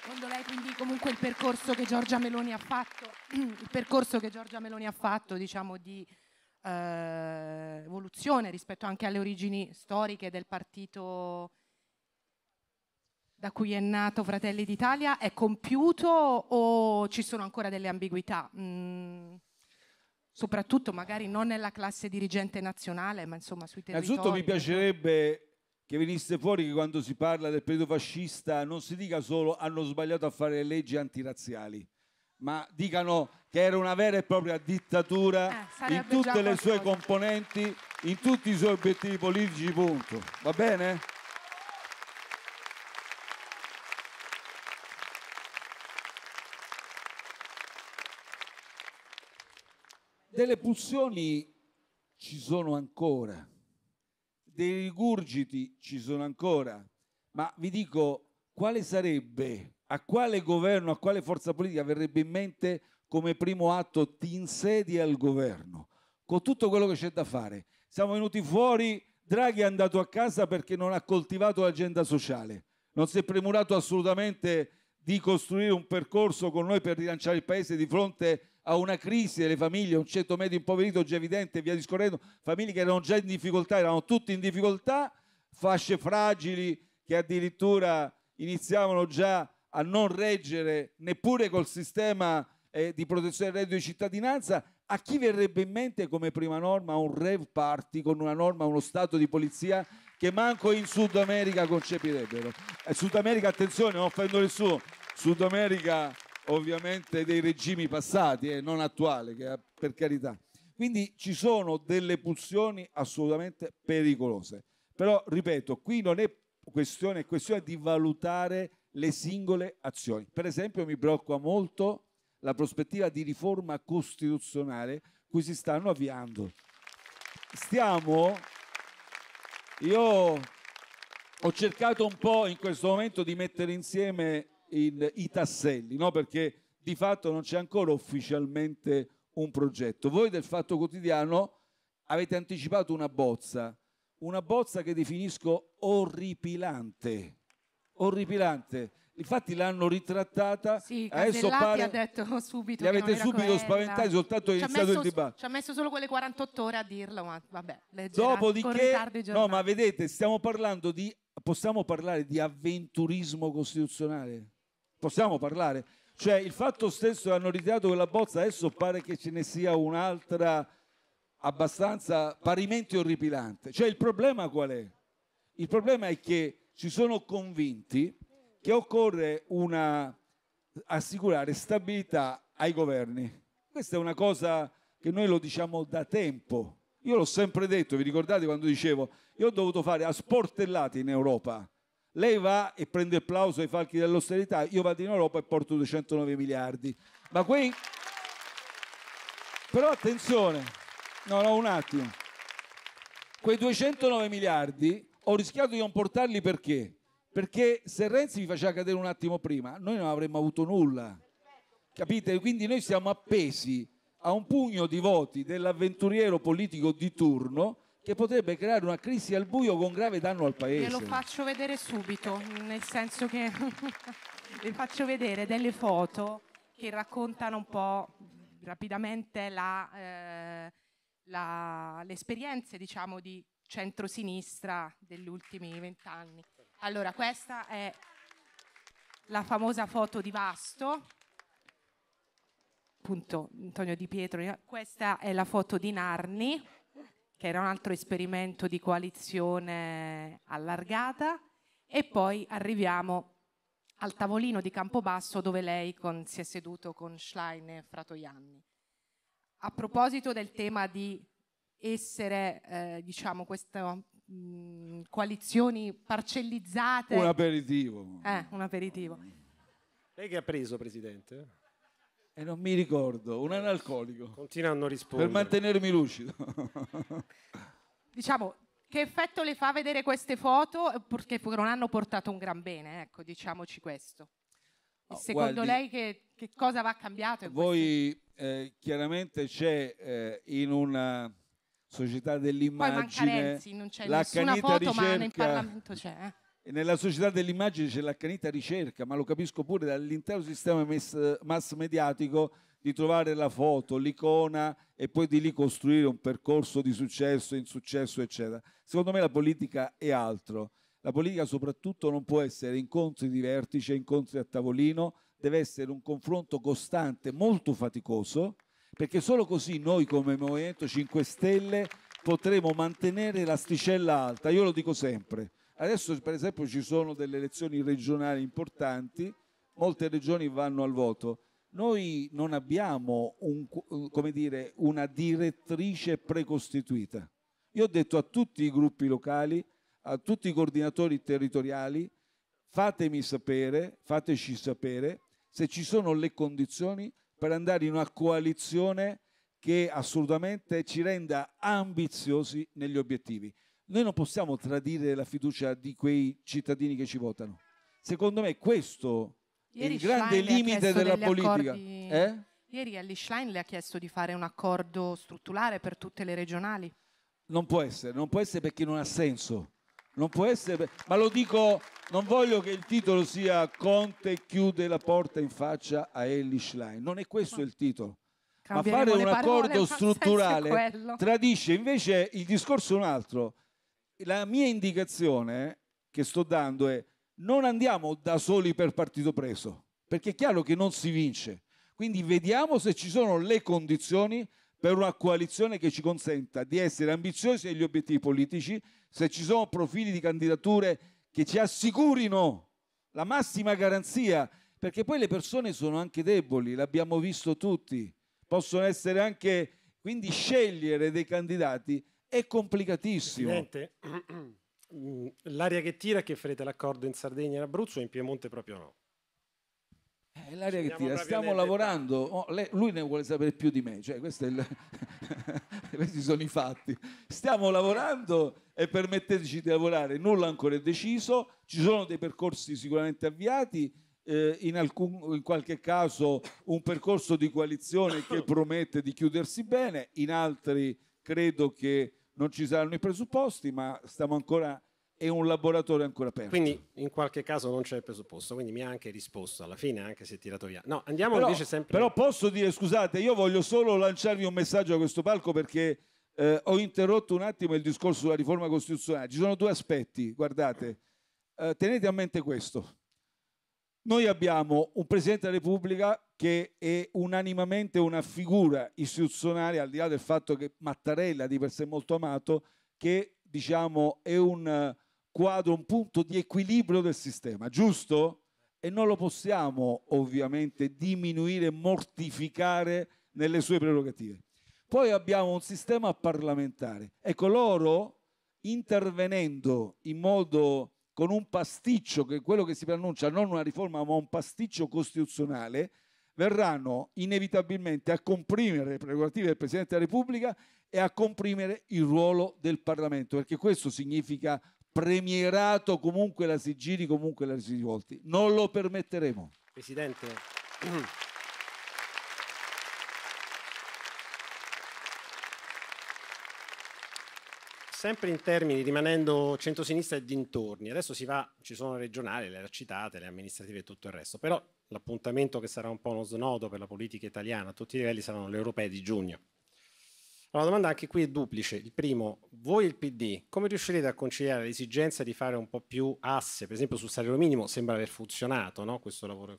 Speaker 4: Secondo lei quindi comunque il percorso che Giorgia Meloni ha fatto, il percorso che Giorgia Meloni ha fatto diciamo di eh, evoluzione rispetto anche alle origini storiche del partito da cui è nato Fratelli d'Italia è compiuto o ci sono ancora delle ambiguità? Mm, soprattutto magari non nella classe dirigente nazionale, ma insomma sui territori. Innanzitutto mi
Speaker 3: piacerebbe che venisse fuori che quando si parla del periodo fascista non si dica solo hanno sbagliato a fare le leggi antirazziali, ma dicano che era una vera e propria dittatura eh, in tutte le sue componenti, in tutti i suoi obiettivi politici, punto. Va bene? Delle pulsioni ci sono ancora, dei rigurgiti ci sono ancora, ma vi dico quale sarebbe a quale governo, a quale forza politica verrebbe in mente come primo atto ti insedi al governo con tutto quello che c'è da fare? Siamo venuti fuori, Draghi è andato a casa perché non ha coltivato l'agenda sociale, non si è premurato assolutamente di costruire un percorso con noi per rilanciare il paese di fronte a una crisi delle famiglie, un ceto medio impoverito già evidente, via discorrendo, famiglie che erano già in difficoltà, erano tutte in difficoltà, fasce fragili che addirittura iniziavano già a non reggere neppure col sistema eh, di protezione del reddito di cittadinanza, a chi verrebbe in mente come prima norma un rev party con una norma, uno stato di polizia che manco in Sud America concepirebbero? Eh, Sud America, attenzione, non offendo nessuno, Sud America ovviamente dei regimi passati e eh, non attuali, che, per carità. Quindi ci sono delle pulsioni assolutamente pericolose. Però, ripeto, qui non è questione, è questione di valutare le singole azioni. Per esempio mi preoccupa molto la prospettiva di riforma costituzionale cui si stanno avviando. Stiamo, io ho cercato un po' in questo momento di mettere insieme il, i tasselli, no? perché di fatto non c'è ancora ufficialmente un progetto. Voi del Fatto Quotidiano avete anticipato una bozza, una bozza che definisco orripilante, orripilante. Infatti l'hanno ritrattata. Sì, adesso pare... ha
Speaker 4: detto subito. Li avete subito quella. spaventati, soltanto è iniziato messo, il dibattito. Ci ha messo solo quelle 48 ore a dirlo, ma vabbè. Leggerà, Dopodiché, no, ma
Speaker 3: vedete, stiamo parlando di. Possiamo parlare di avventurismo costituzionale? Possiamo parlare? Cioè, il fatto stesso che hanno ritirato quella bozza, adesso pare che ce ne sia un'altra abbastanza parimenti orripilante. Cioè, il problema qual è? Il problema è che si sono convinti che occorre una, assicurare stabilità ai governi. Questa è una cosa che noi lo diciamo da tempo. Io l'ho sempre detto, vi ricordate quando dicevo, io ho dovuto fare a sportellate in Europa. Lei va e prende il plauso ai falchi dell'austerità, io vado in Europa e porto 209 miliardi. Ma qui... Però attenzione, no, no, un attimo. Quei 209 miliardi ho rischiato di non portarli perché? Perché se Renzi vi faceva cadere un attimo prima, noi non avremmo avuto nulla. Capite? Quindi noi siamo appesi a un pugno di voti dell'avventuriero politico di turno che potrebbe creare una crisi al buio con grave danno al paese. Ve lo faccio
Speaker 4: vedere subito, nel senso che vi faccio vedere delle foto che raccontano un po' rapidamente la, eh, la, le esperienze diciamo, di centrosinistra degli ultimi vent'anni. Allora, questa è la famosa foto di Vasto, appunto Antonio Di Pietro, eh, questa è la foto di Narni, che era un altro esperimento di coalizione allargata, e poi arriviamo al tavolino di Campobasso dove lei con, si è seduto con Schlein e Fratoianni. A proposito del tema di essere eh, diciamo queste mh, mm, coalizioni parcellizzate. Un aperitivo. Eh, un aperitivo.
Speaker 3: Lei che ha preso,
Speaker 2: Presidente? E non mi ricordo, un analcolico. Continuando a rispondere. Per mantenermi
Speaker 3: lucido.
Speaker 4: diciamo, che effetto le fa vedere queste foto? Perché non hanno portato un gran bene, ecco, diciamoci questo.
Speaker 3: No, secondo guardi, lei
Speaker 4: che, che, cosa va cambiato?
Speaker 3: voi eh, chiaramente c'è eh, in una Società dell'Immagine. Poi manca Renzi, non c'è nessuna foto, ricerca, ma nel Parlamento c'è. Eh? Nella Società dell'Immagine c'è l'accanita ricerca, ma lo capisco pure dall'intero sistema mass, mass mediatico di trovare la foto, l'icona e poi di lì costruire un percorso di successo, insuccesso, eccetera. Secondo me la politica è altro. La politica soprattutto non può essere incontri di vertice, incontri a tavolino, deve essere un confronto costante, molto faticoso, perché solo così noi come Movimento 5 Stelle potremo mantenere l'asticella alta, io lo dico sempre. Adesso per esempio ci sono delle elezioni regionali importanti, molte regioni vanno al voto. Noi non abbiamo un, dire, una direttrice precostituita. Io ho detto a tutti i gruppi locali, a tutti i coordinatori territoriali, fatemi sapere, fateci sapere se ci sono le condizioni per andare in una coalizione che assolutamente ci renda ambiziosi negli obiettivi. Noi non possiamo tradire la fiducia di quei cittadini che ci votano. Secondo me questo Ieri è il grande Schlein limite della politica. Accordi... Eh?
Speaker 4: Ieri Ellie Schlein le ha chiesto di fare un accordo strutturale per tutte le regionali.
Speaker 3: Non può essere, non può essere perché non ha senso. Non può essere, ma lo dico, non voglio che il titolo sia Conte chiude la porta in faccia a Ellie Schlein, non è questo il titolo.
Speaker 1: Ma fare un accordo strutturale
Speaker 3: tradisce, invece il discorso è un altro. La mia indicazione che sto dando è non andiamo da soli per partito preso, perché è chiaro che non si vince. Quindi vediamo se ci sono le condizioni per una coalizione che ci consenta di essere ambiziosi negli obiettivi politici, se ci sono profili di candidature che ci assicurino la massima garanzia, perché poi le persone sono anche deboli, l'abbiamo visto tutti, possono essere anche, quindi scegliere dei candidati è complicatissimo.
Speaker 2: Presidente, mm, l'aria che tira è che farete l'accordo in Sardegna e in Abruzzo, in Piemonte proprio no.
Speaker 3: È eh, l'aria che tira, stiamo lavorando, oh, lui ne vuole sapere più di me, cioè, il... questi sono i fatti. Stiamo lavorando e permetteteci di lavorare, nulla ancora è deciso, ci sono dei percorsi sicuramente avviati, eh, in, alcun, in qualche caso un percorso di coalizione che promette di chiudersi bene, in altri credo che non ci saranno i presupposti, ma stiamo ancora è un laboratorio ancora aperto. Quindi in qualche caso non c'è il presupposto, quindi mi ha anche risposto alla fine, anche se è tirato
Speaker 2: via. No, andiamo però, invece sempre...
Speaker 3: Però posso dire, scusate, io voglio solo lanciarvi un messaggio a questo palco perché eh, ho interrotto un attimo il discorso sulla riforma costituzionale. Ci sono due aspetti, guardate, eh, tenete a mente questo. Noi abbiamo un Presidente della Repubblica che è unanimamente una figura istituzionale, al di là del fatto che Mattarella di per sé molto amato, che diciamo è un quadro, un punto di equilibrio del sistema, giusto? E non lo possiamo ovviamente diminuire, mortificare nelle sue prerogative. Poi abbiamo un sistema parlamentare. Ecco, loro intervenendo in modo con un pasticcio, che è quello che si preannuncia non una riforma ma un pasticcio costituzionale, verranno inevitabilmente a comprimere le prerogative del Presidente della Repubblica e a comprimere il ruolo del Parlamento, perché questo significa premierato comunque la si giri, comunque la si Rivolti. Non lo permetteremo.
Speaker 2: Presidente. Sempre in termini, rimanendo centrosinistra e dintorni, adesso si va, ci sono le regionali, le citate, le amministrative e tutto il resto, però l'appuntamento che sarà un po' uno snodo per la politica italiana a tutti i livelli saranno le europee di giugno. Ma la domanda anche qui è duplice. Il primo, voi il PD, come riuscirete a conciliare l'esigenza di fare un po' più asse? Per esempio sul salario minimo sembra aver funzionato no? questo lavoro,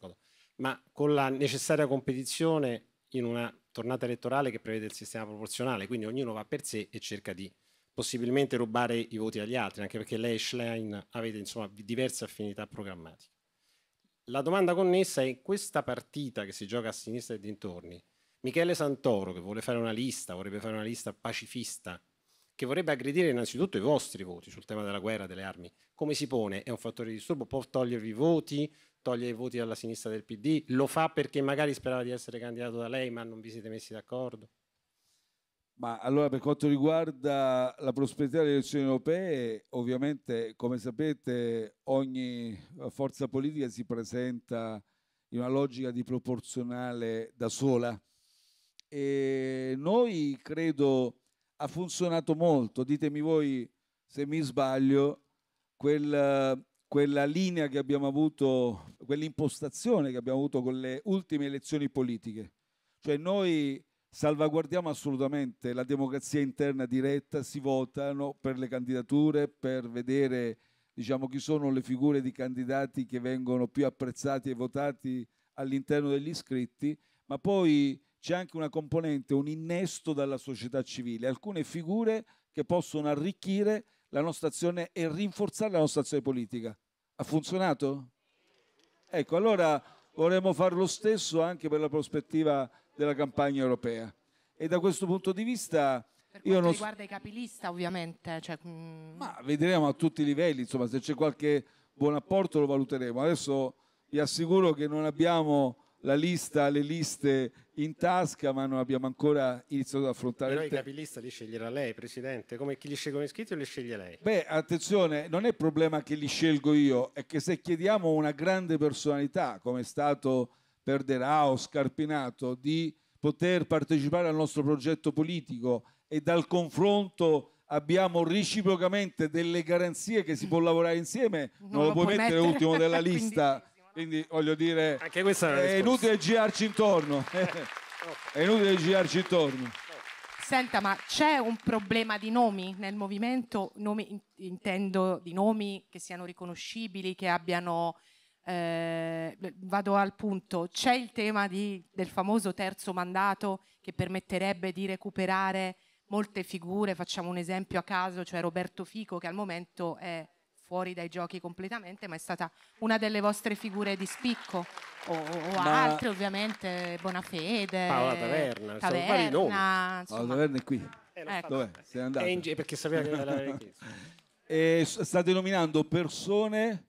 Speaker 2: ma con la necessaria competizione in una tornata elettorale che prevede il sistema proporzionale, quindi ognuno va per sé e cerca di possibilmente rubare i voti agli altri, anche perché lei e Schlein avete insomma, diverse affinità programmatiche. La domanda connessa è questa partita che si gioca a sinistra e dintorni, Michele Santoro che vuole fare una lista, vorrebbe fare una lista pacifista, che vorrebbe aggredire innanzitutto i vostri voti sul tema della guerra, delle armi, come si pone? È un fattore di disturbo? Può togliervi i voti? Toglie i voti dalla sinistra del PD? Lo fa perché magari sperava di essere candidato da lei ma non vi siete messi d'accordo?
Speaker 3: Ma allora per quanto riguarda la prospettiva delle elezioni europee, ovviamente come sapete ogni forza politica si presenta in una logica di proporzionale da sola e noi credo ha funzionato molto, ditemi voi se mi sbaglio, quella, quella linea che abbiamo avuto, quell'impostazione che abbiamo avuto con le ultime elezioni politiche. Cioè noi salvaguardiamo assolutamente la democrazia interna diretta, si votano per le candidature, per vedere diciamo, chi sono le figure di candidati che vengono più apprezzati e votati all'interno degli iscritti, ma poi c'è anche una componente, un innesto dalla società civile, alcune figure che possono arricchire la nostra azione e rinforzare la nostra azione politica. Ha funzionato? Ecco, allora vorremmo fare lo stesso anche per la prospettiva della campagna europea. E da questo punto di vista... Per quanto non... riguarda
Speaker 4: i capilista ovviamente. Cioè... Mm. Ma
Speaker 3: vedremo a tutti i livelli, insomma, se c'è qualche buon apporto lo valuteremo. Adesso vi assicuro che non abbiamo la lista, le liste in tasca, ma non abbiamo ancora iniziato ad affrontare Però il tema. Però
Speaker 2: i capilista li sceglierà lei, Presidente, come chi li scelgono iscritti o li sceglie lei?
Speaker 3: Beh, attenzione, non è problema che li scelgo io, è che se chiediamo una grande personalità, come è stato Perderà o Scarpinato, di poter partecipare al nostro progetto politico e dal confronto abbiamo reciprocamente delle garanzie che si può lavorare insieme, non, non lo, puoi mettere, mettere ultimo della lista. Quindi quindi voglio dire, Anche è, è inutile girarci intorno. è inutile girarci intorno.
Speaker 4: Senta, ma c'è un problema di nomi nel movimento? Nomi, intendo di nomi che siano riconoscibili, che abbiano... eh, vado al punto, c'è il tema di- del famoso terzo mandato che permetterebbe di recuperare molte figure, facciamo un esempio a caso, cioè Roberto Fico che al momento è fuori dai giochi completamente, ma è stata una delle vostre figure di spicco. O, o ma... altre ovviamente, Bonafede, Paola Taverna, Taverna Paola
Speaker 3: Taverna è qui. Eh, ecco. Dov'è? Sei andato? In... perché sapeva che era chiesto. e state nominando persone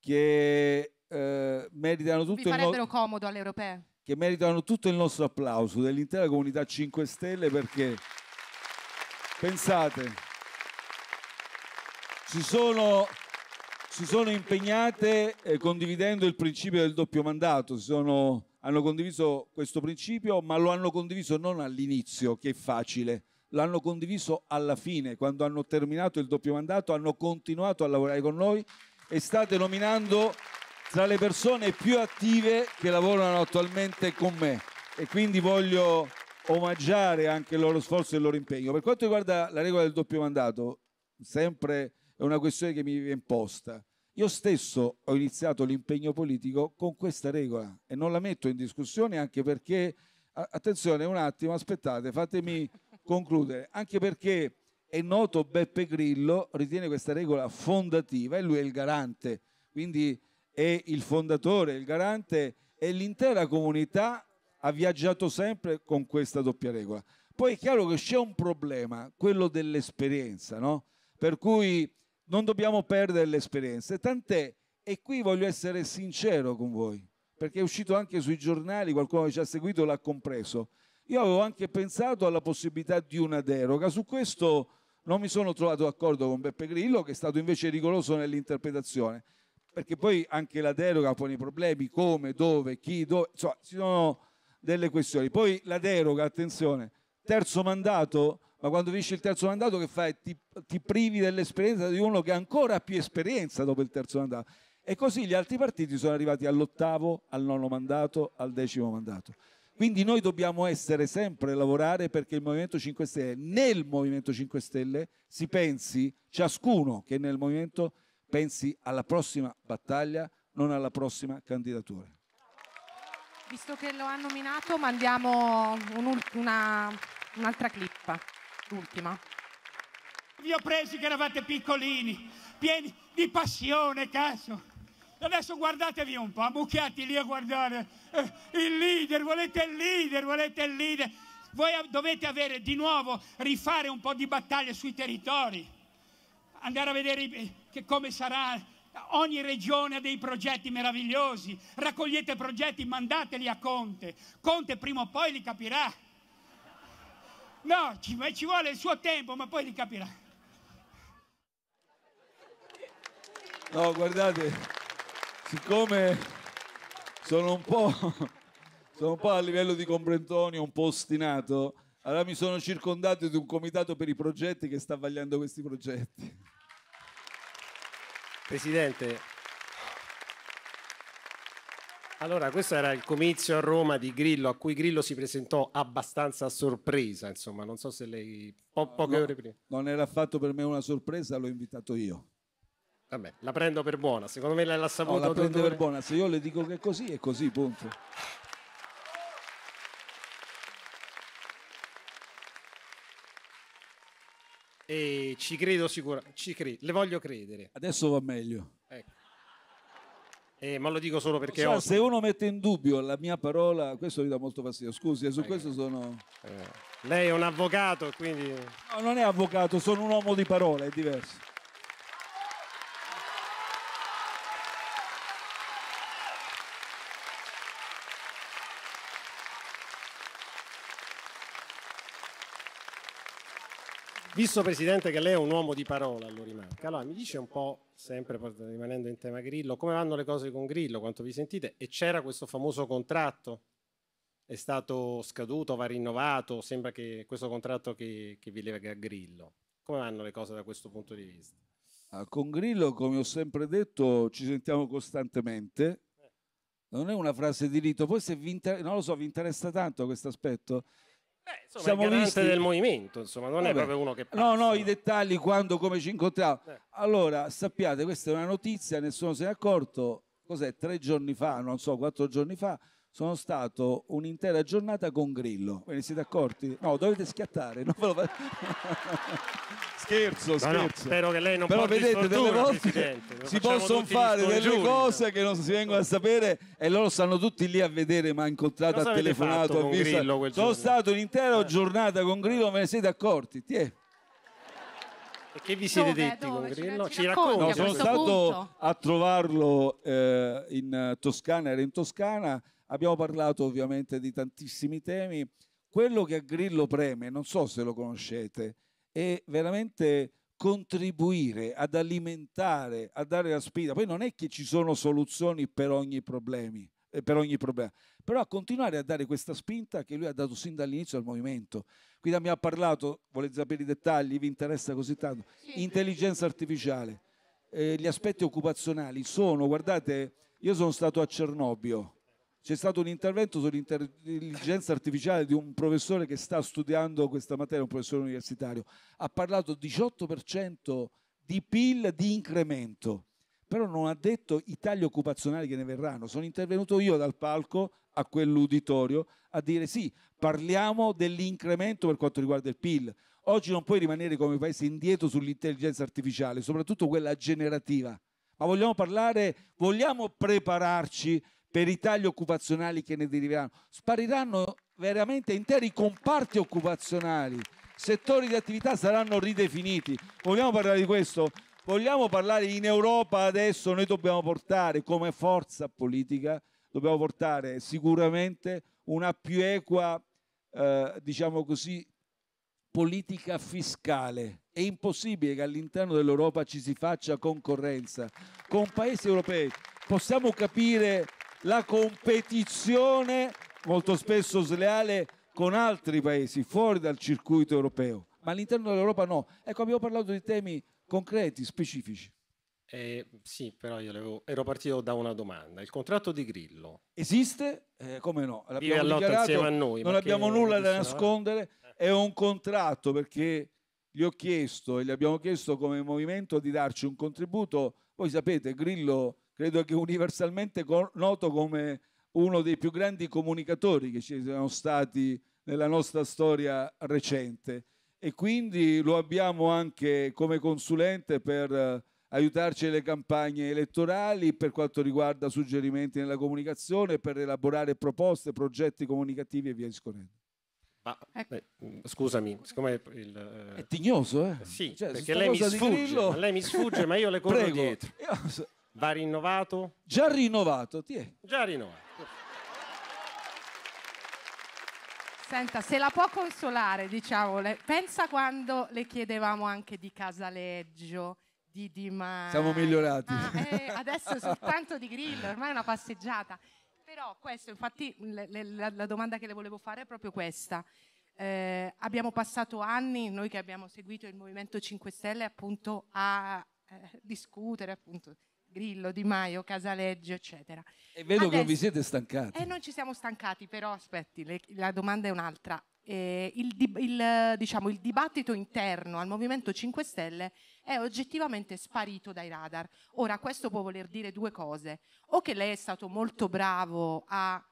Speaker 3: che eh, meritano tutto Vi farebbero
Speaker 4: comodo alle europee?
Speaker 3: Che meritano tutto il nostro applauso dell'intera comunità 5 Stelle perché pensate si sono, si sono impegnate eh, condividendo il principio del doppio mandato, sono, hanno condiviso questo principio, ma lo hanno condiviso non all'inizio, che è facile, l'hanno condiviso alla fine, quando hanno terminato il doppio mandato, hanno continuato a lavorare con noi e state nominando tra le persone più attive che lavorano attualmente con me e quindi voglio omaggiare anche il loro sforzo e il loro impegno. Per quanto riguarda la regola del doppio mandato, sempre è una questione che mi viene imposta. Io stesso ho iniziato l'impegno politico con questa regola e non la metto in discussione anche perché, attenzione un attimo, aspettate, fatemi concludere, anche perché è noto Beppe Grillo ritiene questa regola fondativa e lui è il garante, quindi è il fondatore, il garante e l'intera comunità ha viaggiato sempre con questa doppia regola. Poi è chiaro che c'è un problema, quello dell'esperienza, no? Per cui non dobbiamo perdere le esperienze, tant'è, e qui voglio essere sincero con voi, perché è uscito anche sui giornali, qualcuno che ci ha seguito l'ha compreso. Io avevo anche pensato alla possibilità di una deroga, su questo non mi sono trovato d'accordo con Beppe Grillo, che è stato invece rigoroso nell'interpretazione, perché poi anche la deroga pone i problemi, come, dove, chi, dove, insomma, ci sono delle questioni. Poi la deroga, attenzione, terzo mandato, ma quando finisce il terzo mandato che fai? Ti, ti privi dell'esperienza di uno che ancora ha più esperienza dopo il terzo mandato. E così gli altri partiti sono arrivati all'ottavo, al nono mandato, al decimo mandato. Quindi noi dobbiamo essere sempre a lavorare perché il Movimento 5 Stelle, nel Movimento 5 Stelle, si pensi, ciascuno che nel Movimento pensi alla prossima battaglia, non alla prossima candidatura.
Speaker 4: Visto che lo ha nominato, mandiamo un, una, un'altra clip.
Speaker 2: L'ultima. Vi ho presi che eravate piccolini, pieni di passione, cazzo. Adesso guardatevi un po', ammucchiati lì a guardare. Eh, il leader, volete il leader, volete il leader. Voi dovete avere di nuovo, rifare un po' di battaglia sui territori. Andare a vedere come sarà. Ogni regione ha dei progetti meravigliosi. Raccogliete progetti, mandateli a Conte. Conte prima o poi li capirà. No, ci, ci vuole il suo tempo, ma poi li capirà.
Speaker 3: No, guardate, siccome sono un po', sono un po a livello di comprentonio, un po' ostinato, allora mi sono circondato di un comitato per i progetti che sta vagliando questi progetti. Presidente, allora, questo era il comizio a
Speaker 2: Roma di Grillo, a cui Grillo si presentò abbastanza a sorpresa, insomma, non so se lei...
Speaker 3: Po- poche no, ore prima. Non era affatto per me una sorpresa, l'ho invitato io.
Speaker 2: Vabbè, la prendo per buona, secondo me l'ha saputo... No, la prendo per buona,
Speaker 3: se io le dico che è così, è così, punto.
Speaker 2: E ci credo sicuramente, ci credo, le voglio credere. Adesso
Speaker 3: va meglio.
Speaker 2: Eh, ma lo dico solo perché so, cioè, ho... Se
Speaker 3: uno mette in dubbio la mia parola, questo mi dà molto fastidio. Scusi, eh, su eh, questo eh. sono... Eh. Lei è un avvocato, quindi... No, non è avvocato, sono un uomo di parole, è diverso.
Speaker 2: Visto Presidente che lei è un uomo di parola, lo rimarca, allora mi dice un po', sempre rimanendo in tema Grillo, come vanno le cose con Grillo, quanto vi sentite? E c'era questo famoso contratto, è stato scaduto, va rinnovato, sembra che questo contratto che, che vi lega a Grillo. Come vanno le cose da questo punto di vista?
Speaker 3: Ah, con Grillo, come ho sempre detto, ci sentiamo costantemente. Eh. Non è una frase di rito, poi se vi, inter- so, vi interessa tanto questo aspetto, Beh, insomma, siamo visti del
Speaker 2: movimento, insomma, non Vabbè. è proprio uno che passa.
Speaker 3: No, no, i dettagli quando, come ci incontriamo. Eh. Allora, sappiate, questa è una notizia, nessuno se n'è accorto. Cos'è? Tre giorni fa, non so, quattro giorni fa, sono stato un'intera giornata con Grillo. Ve ne siete accorti? No, dovete schiattare. Non ve lo... scherzo, scherzo. No, spero che lei non Però vedete, delle volte si possono fare delle cose che non si vengono a sapere e loro stanno tutti lì a vedere, ma incontrato, Cosa telefonato, a visto. Sono stato un'intera eh. giornata con Grillo, ve ne siete accorti? Tiè. E
Speaker 2: che vi siete dove, detti dove? con Grillo? Ci, ci racconti. No, sono stato punto.
Speaker 3: a trovarlo eh, in Toscana, era in Toscana Abbiamo parlato ovviamente di tantissimi temi. Quello che a Grillo preme, non so se lo conoscete, è veramente contribuire ad alimentare, a dare la sfida. Poi non è che ci sono soluzioni per ogni, problemi, eh, per ogni problema, però a continuare a dare questa spinta che lui ha dato sin dall'inizio al movimento. Quindi mi ha parlato, volete sapere i dettagli, vi interessa così tanto, sì. intelligenza artificiale, eh, gli aspetti occupazionali sono, guardate, io sono stato a Cernobbio, c'è stato un intervento sull'intelligenza artificiale di un professore che sta studiando questa materia, un professore universitario, ha parlato 18% di PIL di incremento, però non ha detto i tagli occupazionali che ne verranno. Sono intervenuto io dal palco a quell'uditorio a dire sì, parliamo dell'incremento per quanto riguarda il PIL. Oggi non puoi rimanere come paese indietro sull'intelligenza artificiale, soprattutto quella generativa ma vogliamo parlare, vogliamo prepararci per i tagli occupazionali che ne deriveranno. Spariranno veramente interi comparti occupazionali, settori di attività saranno ridefiniti. Vogliamo parlare di questo? Vogliamo parlare in Europa adesso? Noi dobbiamo portare come forza politica, dobbiamo portare sicuramente una più equa, eh, diciamo così, politica fiscale. È impossibile che all'interno dell'Europa ci si faccia concorrenza con paesi europei. Possiamo capire la competizione molto spesso sleale con altri paesi fuori dal circuito europeo, ma all'interno dell'Europa no. Ecco, abbiamo parlato di temi concreti, specifici. Eh, sì,
Speaker 2: però io avevo, ero partito da una domanda. Il contratto di Grillo esiste?
Speaker 3: Eh, come no? L'abbiamo dichiarato, noi, non abbiamo nulla da nascondere. È un contratto perché gli ho chiesto e gli abbiamo chiesto come movimento di darci un contributo. Voi sapete, Grillo credo che universalmente noto come uno dei più grandi comunicatori che ci siano stati nella nostra storia recente e quindi lo abbiamo anche come consulente per eh, aiutarci nelle campagne elettorali per quanto riguarda suggerimenti nella comunicazione, per elaborare proposte, progetti comunicativi e via discorrendo. Ma, ecco. beh, scusami, siccome il, eh... è tignoso, eh? Sì, cioè, perché lei mi, sfugge, Grillo... lei mi, sfugge, ma io le corro Prego. dietro. Io...
Speaker 2: Va rinnovato?
Speaker 3: Già rinnovato, ti è.
Speaker 2: Già rinnovato.
Speaker 4: Senta, se la può consolare, diciamo, pensa quando le chiedevamo anche di Casaleggio, di Di Maio. Siamo
Speaker 3: migliorati. Ah, eh, adesso soltanto
Speaker 4: di Grillo, ormai è una passeggiata. Però questo, infatti, le, le, la, la, domanda che le volevo fare è proprio questa. Eh, abbiamo passato anni, noi che abbiamo seguito il Movimento 5 Stelle, appunto a eh, discutere, appunto, Grillo, Di Maio, Casaleggio, eccetera. E vedo Adesso, che vi siete stancati. Eh, non ci siamo stancati, però aspetti, le, la domanda è un'altra. Eh, il, il, diciamo, il, dibattito interno al Movimento 5 Stelle è oggettivamente sparito dai radar. Ora, questo può voler dire due cose. O che lei è stato molto bravo a...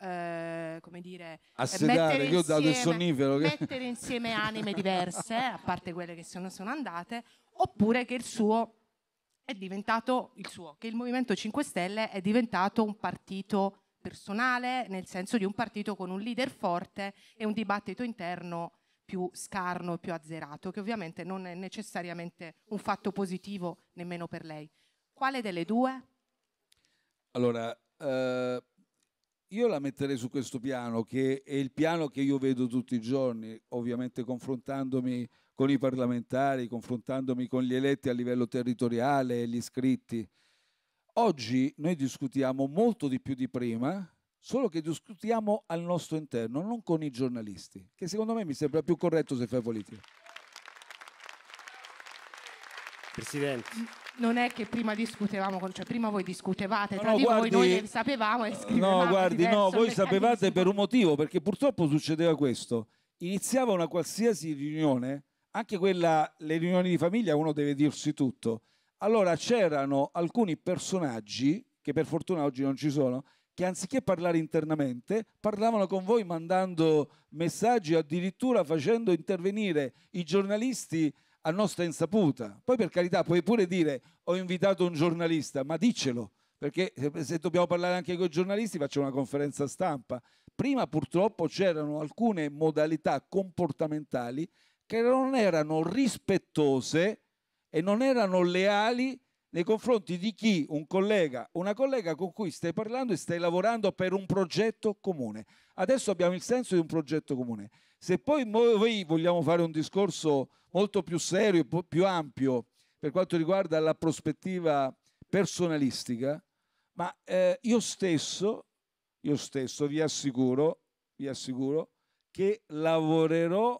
Speaker 4: Eh, come dire a eh, sedare, insieme, dato il sonnifero che... mettere insieme anime diverse eh, a parte quelle che sono, sono andate oppure che il suo è diventato il suo, che il Movimento 5 Stelle è diventato un partito personale, nel senso di un partito con un leader forte e un dibattito interno più scarno e più azzerato, che ovviamente non è necessariamente un fatto positivo nemmeno per lei. Quale delle due?
Speaker 3: Allora, eh, io la metterei su questo piano, che è il piano che io vedo tutti i giorni, ovviamente confrontandomi con i parlamentari, confrontandomi con gli eletti a livello territoriale e gli iscritti. Oggi noi discutiamo molto di più di prima, solo che discutiamo al nostro interno, non con i giornalisti, che secondo me mi sembra più corretto se fai politica. Presidente.
Speaker 4: Non è che prima discutevamo, cioè prima voi discutevate tra no, di guardi, voi, noi ne sapevamo e scrivevamo. No, guardi, no, voi sapevate
Speaker 3: per un motivo, perché purtroppo succedeva questo. Iniziava una qualsiasi riunione anche quella, le riunioni di famiglia, uno deve dirsi tutto. Allora c'erano alcuni personaggi, che per fortuna oggi non ci sono, che anziché parlare internamente, parlavano con voi mandando messaggi, addirittura facendo intervenire i giornalisti a nostra insaputa. Poi per carità puoi pure dire ho invitato un giornalista, ma diccelo, perché eh, se dobbiamo parlare anche con i giornalisti facciamo una conferenza stampa. Prima purtroppo c'erano alcune modalità comportamentali che non erano rispettose e non erano leali nei confronti di chi, un collega, una collega con cui stai parlando e stai lavorando per un progetto comune. Adesso abbiamo il senso di un progetto comune. Se poi noi vogliamo fare un discorso molto più serio, più ampio per quanto riguarda la prospettiva personalistica, ma eh, io stesso, io stesso vi assicuro, vi assicuro che lavorerò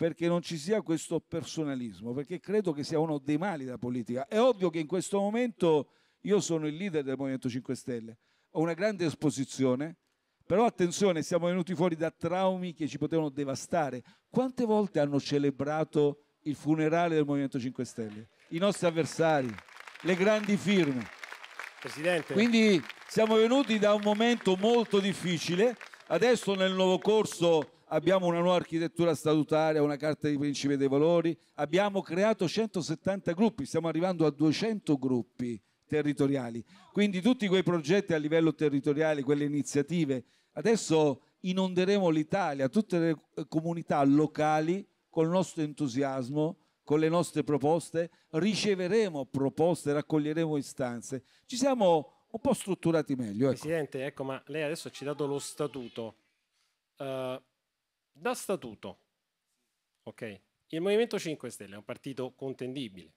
Speaker 3: perché non ci sia questo personalismo, perché credo che sia uno dei mali della politica. È ovvio che in questo momento io sono il leader del Movimento 5 Stelle, ho una grande esposizione, però attenzione, siamo venuti fuori da traumi che ci potevano devastare. Quante volte hanno celebrato il funerale del Movimento 5 Stelle? I nostri avversari, le grandi firme. Presidente. Quindi siamo venuti da un momento molto difficile, adesso nel nuovo corso abbiamo una nuova architettura statutaria, una carta di principe dei valori, abbiamo creato 170 gruppi, stiamo arrivando a 200 gruppi territoriali. Quindi tutti quei progetti a livello territoriale, quelle iniziative, adesso inonderemo l'Italia, tutte le eh, comunità locali col nostro entusiasmo, con le nostre proposte, riceveremo proposte, raccoglieremo istanze. Ci siamo un po' strutturati meglio. Ecco.
Speaker 2: Presidente, ecco, ma lei adesso ci ha dato lo statuto. Uh, da statuto, ok? Il Movimento
Speaker 3: 5 Stelle è un partito contendibile.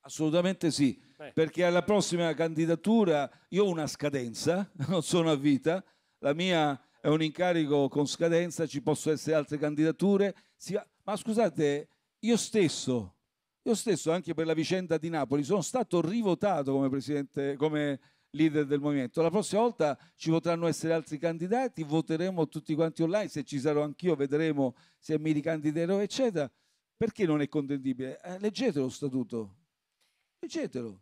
Speaker 3: Assolutamente sì, Beh. perché alla prossima candidatura io ho una scadenza, non sono a vita, la mia è un incarico con scadenza, ci possono essere altre candidature, ma scusate, io stesso, io stesso anche per la vicenda di Napoli sono stato rivotato come, presidente, come leader del movimento. La prossima volta ci potranno essere altri candidati, voteremo tutti quanti online, se ci sarò anch'io vedremo se mi ricandiderò, eccetera. Perché non è contendibile? Eh, leggete lo statuto, leggetelo.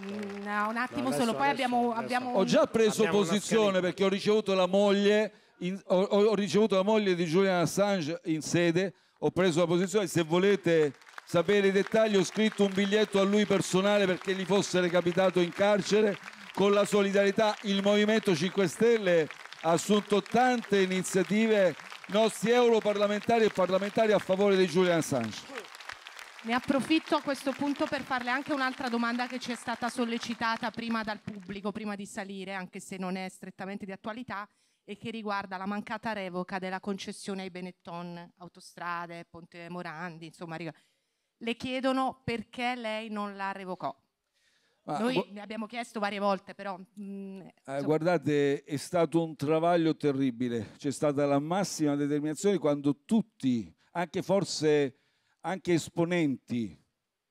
Speaker 4: No, ecco. un attimo no, solo, poi abbiamo, abbiamo, Ho già preso abbiamo posizione
Speaker 3: perché ho ricevuto la moglie in, ho, ho ricevuto la moglie di Julian Assange in sede, ho preso la posizione, se volete sapere i dettagli, ho scritto un biglietto a lui personale perché gli fosse recapitato in carcere. Con la solidarietà il Movimento 5 Stelle ha assunto tante iniziative nostri europarlamentari e parlamentari a favore di Julian Assange.
Speaker 4: Ne approfitto a questo punto per farle anche un'altra domanda che ci è stata sollecitata prima dal pubblico, prima di salire, anche se non è strettamente di attualità, e che riguarda la mancata revoca della concessione ai Benetton, autostrade, Ponte Morandi, insomma, le chiedono perché lei non la revocò. Ah, Noi ne abbiamo chiesto varie volte, però. Mh, mm,
Speaker 3: eh, guardate, è stato un travaglio terribile. C'è stata la massima determinazione quando tutti, anche forse anche esponenti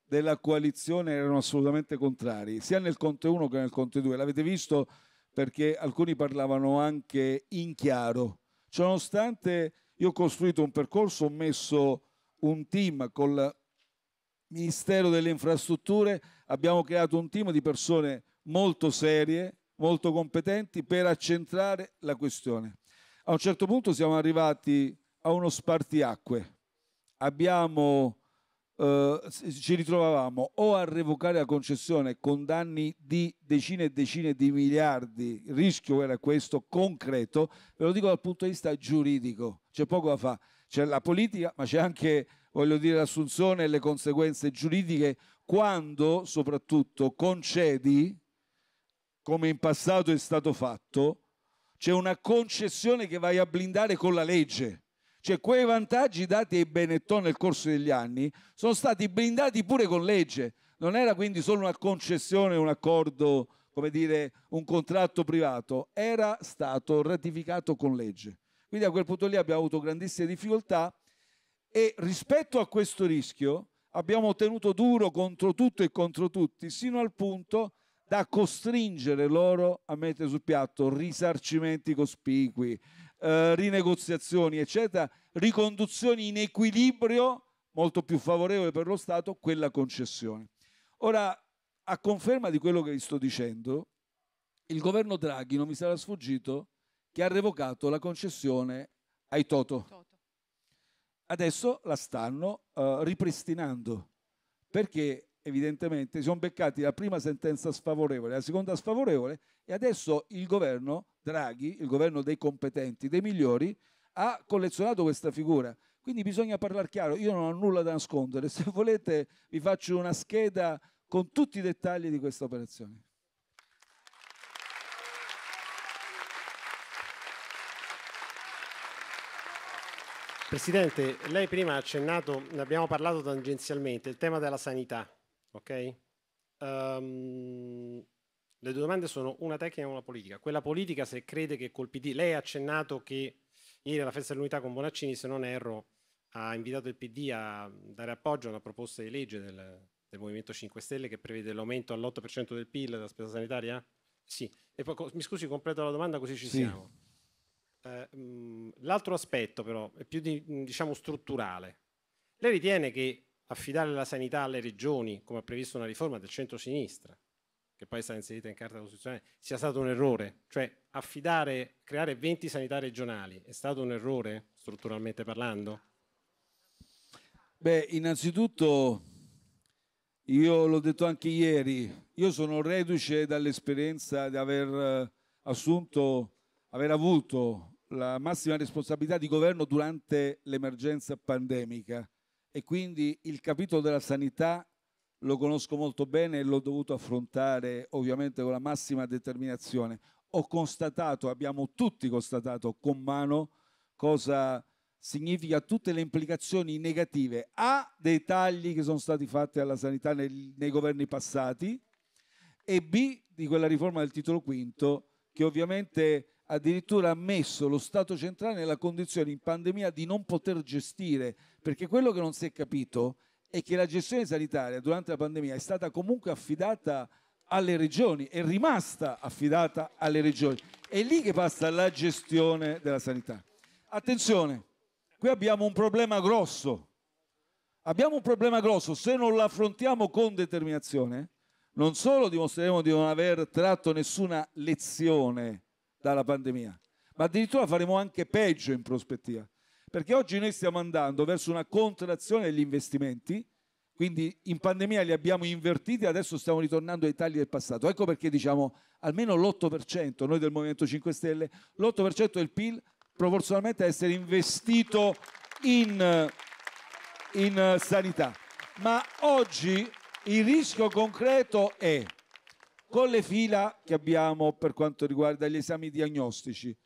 Speaker 3: della coalizione, erano assolutamente contrari, sia nel Conte 1 che nel Conte 2. L'avete visto perché alcuni parlavano anche in chiaro. Ciononostante, io ho costruito un percorso, ho messo un team col Ministero delle Infrastrutture abbiamo creato un team di persone molto serie, molto competenti per accentrare la questione. A un certo punto siamo arrivati a uno spartiacque. Abbiamo, eh, ci ritrovavamo o a revocare la concessione con danni di decine e decine di miliardi, il rischio era questo concreto, ve lo dico dal punto di vista giuridico, c'è poco da fare, c'è la politica ma c'è anche voglio dire, Assunzione e le conseguenze giuridiche quando soprattutto concedi, come in passato è stato fatto, c'è una concessione che vai a blindare con la legge. Cioè quei vantaggi dati ai Benetton nel corso degli anni sono stati blindati pure con legge. Non era quindi solo una concessione, un accordo, come dire, un contratto privato, era stato ratificato con legge. Quindi a quel punto lì abbiamo avuto grandissime difficoltà e rispetto a questo rischio abbiamo tenuto duro contro tutto e contro tutti, sino al punto da costringere loro a mettere sul piatto risarcimenti cospicui, eh, rinegoziazioni, eccetera, riconduzioni in equilibrio molto più favorevole per lo Stato quella concessione. Ora, a conferma di quello che vi sto dicendo, il governo Draghi non mi sarà sfuggito che ha revocato la concessione ai Toto adesso la stanno uh, ripristinando perché evidentemente si sono beccati la prima sentenza sfavorevole, la seconda sfavorevole e adesso il governo Draghi, il governo dei competenti, dei migliori, ha collezionato questa figura. Quindi bisogna parlare chiaro, io non ho nulla da nascondere, se volete vi faccio una scheda con tutti i dettagli di questa operazione.
Speaker 2: Presidente, lei prima ha accennato, ne abbiamo parlato tangenzialmente, il tema della sanità, ok? Um, le due domande sono una tecnica e una politica. Quella politica, se crede che col PD, lei ha accennato che ieri alla festa dell'unità con Bonaccini, se non erro, ha invitato il PD a dare appoggio a una proposta di legge del, del Movimento 5 Stelle che prevede l'aumento all'8% del PIL della spesa sanitaria? Sì, e poi mi scusi, completo la domanda così ci sì. siamo. Eh, mm, l'altro aspetto però è più di, mm, diciamo, strutturale. Lei ritiene che affidare la sanità alle regioni, come ha previsto una riforma del centro-sinistra, che poi è stata inserita in carta costituzionale, sia stato un errore? Cioè affidare, creare 20 sanità regionali è stato un errore
Speaker 3: strutturalmente parlando? Beh, innanzitutto io l'ho detto anche ieri, io sono reduce dall'esperienza di aver eh, assunto, aver avuto la massima responsabilità di governo durante l'emergenza pandemica e quindi il capitolo della sanità lo conosco molto bene e l'ho dovuto affrontare ovviamente con la massima determinazione. Ho constatato, abbiamo tutti constatato con mano cosa significa tutte le implicazioni negative A dei tagli che sono stati fatti alla sanità nei, nei governi passati e B di quella riforma del titolo quinto che ovviamente addirittura ha messo lo Stato centrale nella condizione in pandemia di non poter gestire, perché quello che non si è capito è che la gestione sanitaria durante la pandemia è stata comunque affidata alle regioni, è rimasta affidata alle regioni. È lì che passa la gestione della sanità. Attenzione, qui abbiamo un problema grosso. Abbiamo un problema grosso, se non lo affrontiamo con determinazione, non solo dimostreremo di non aver tratto nessuna lezione dalla pandemia, ma addirittura faremo anche peggio in prospettiva, perché oggi noi stiamo andando verso una contrazione degli investimenti, quindi in pandemia li abbiamo invertiti, adesso stiamo ritornando ai tagli del passato. Ecco perché diciamo almeno l'8%, noi del Movimento 5 Stelle, l'8% del PIL proporzionalmente a essere investito in, in sanità. Ma oggi il rischio concreto è con le fila che abbiamo per quanto riguarda gli esami diagnostici,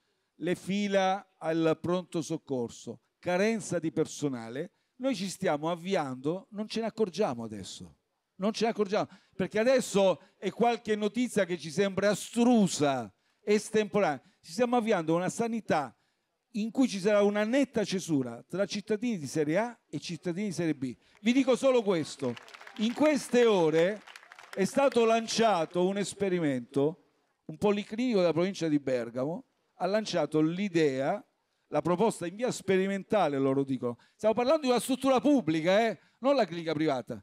Speaker 3: le fila al pronto soccorso, carenza di personale, noi ci stiamo avviando, non ce ne accorgiamo adesso, non ce ne accorgiamo, perché adesso è qualche notizia che ci sembra astrusa, estemporanea, ci stiamo avviando a una sanità in cui ci sarà una netta cesura tra cittadini di serie A e cittadini di serie B. Vi dico solo questo, in queste ore è stato lanciato un esperimento, un policlinico della provincia di Bergamo ha lanciato l'idea, la proposta in via sperimentale, loro dicono, stiamo parlando di una struttura pubblica, eh? non la clinica privata,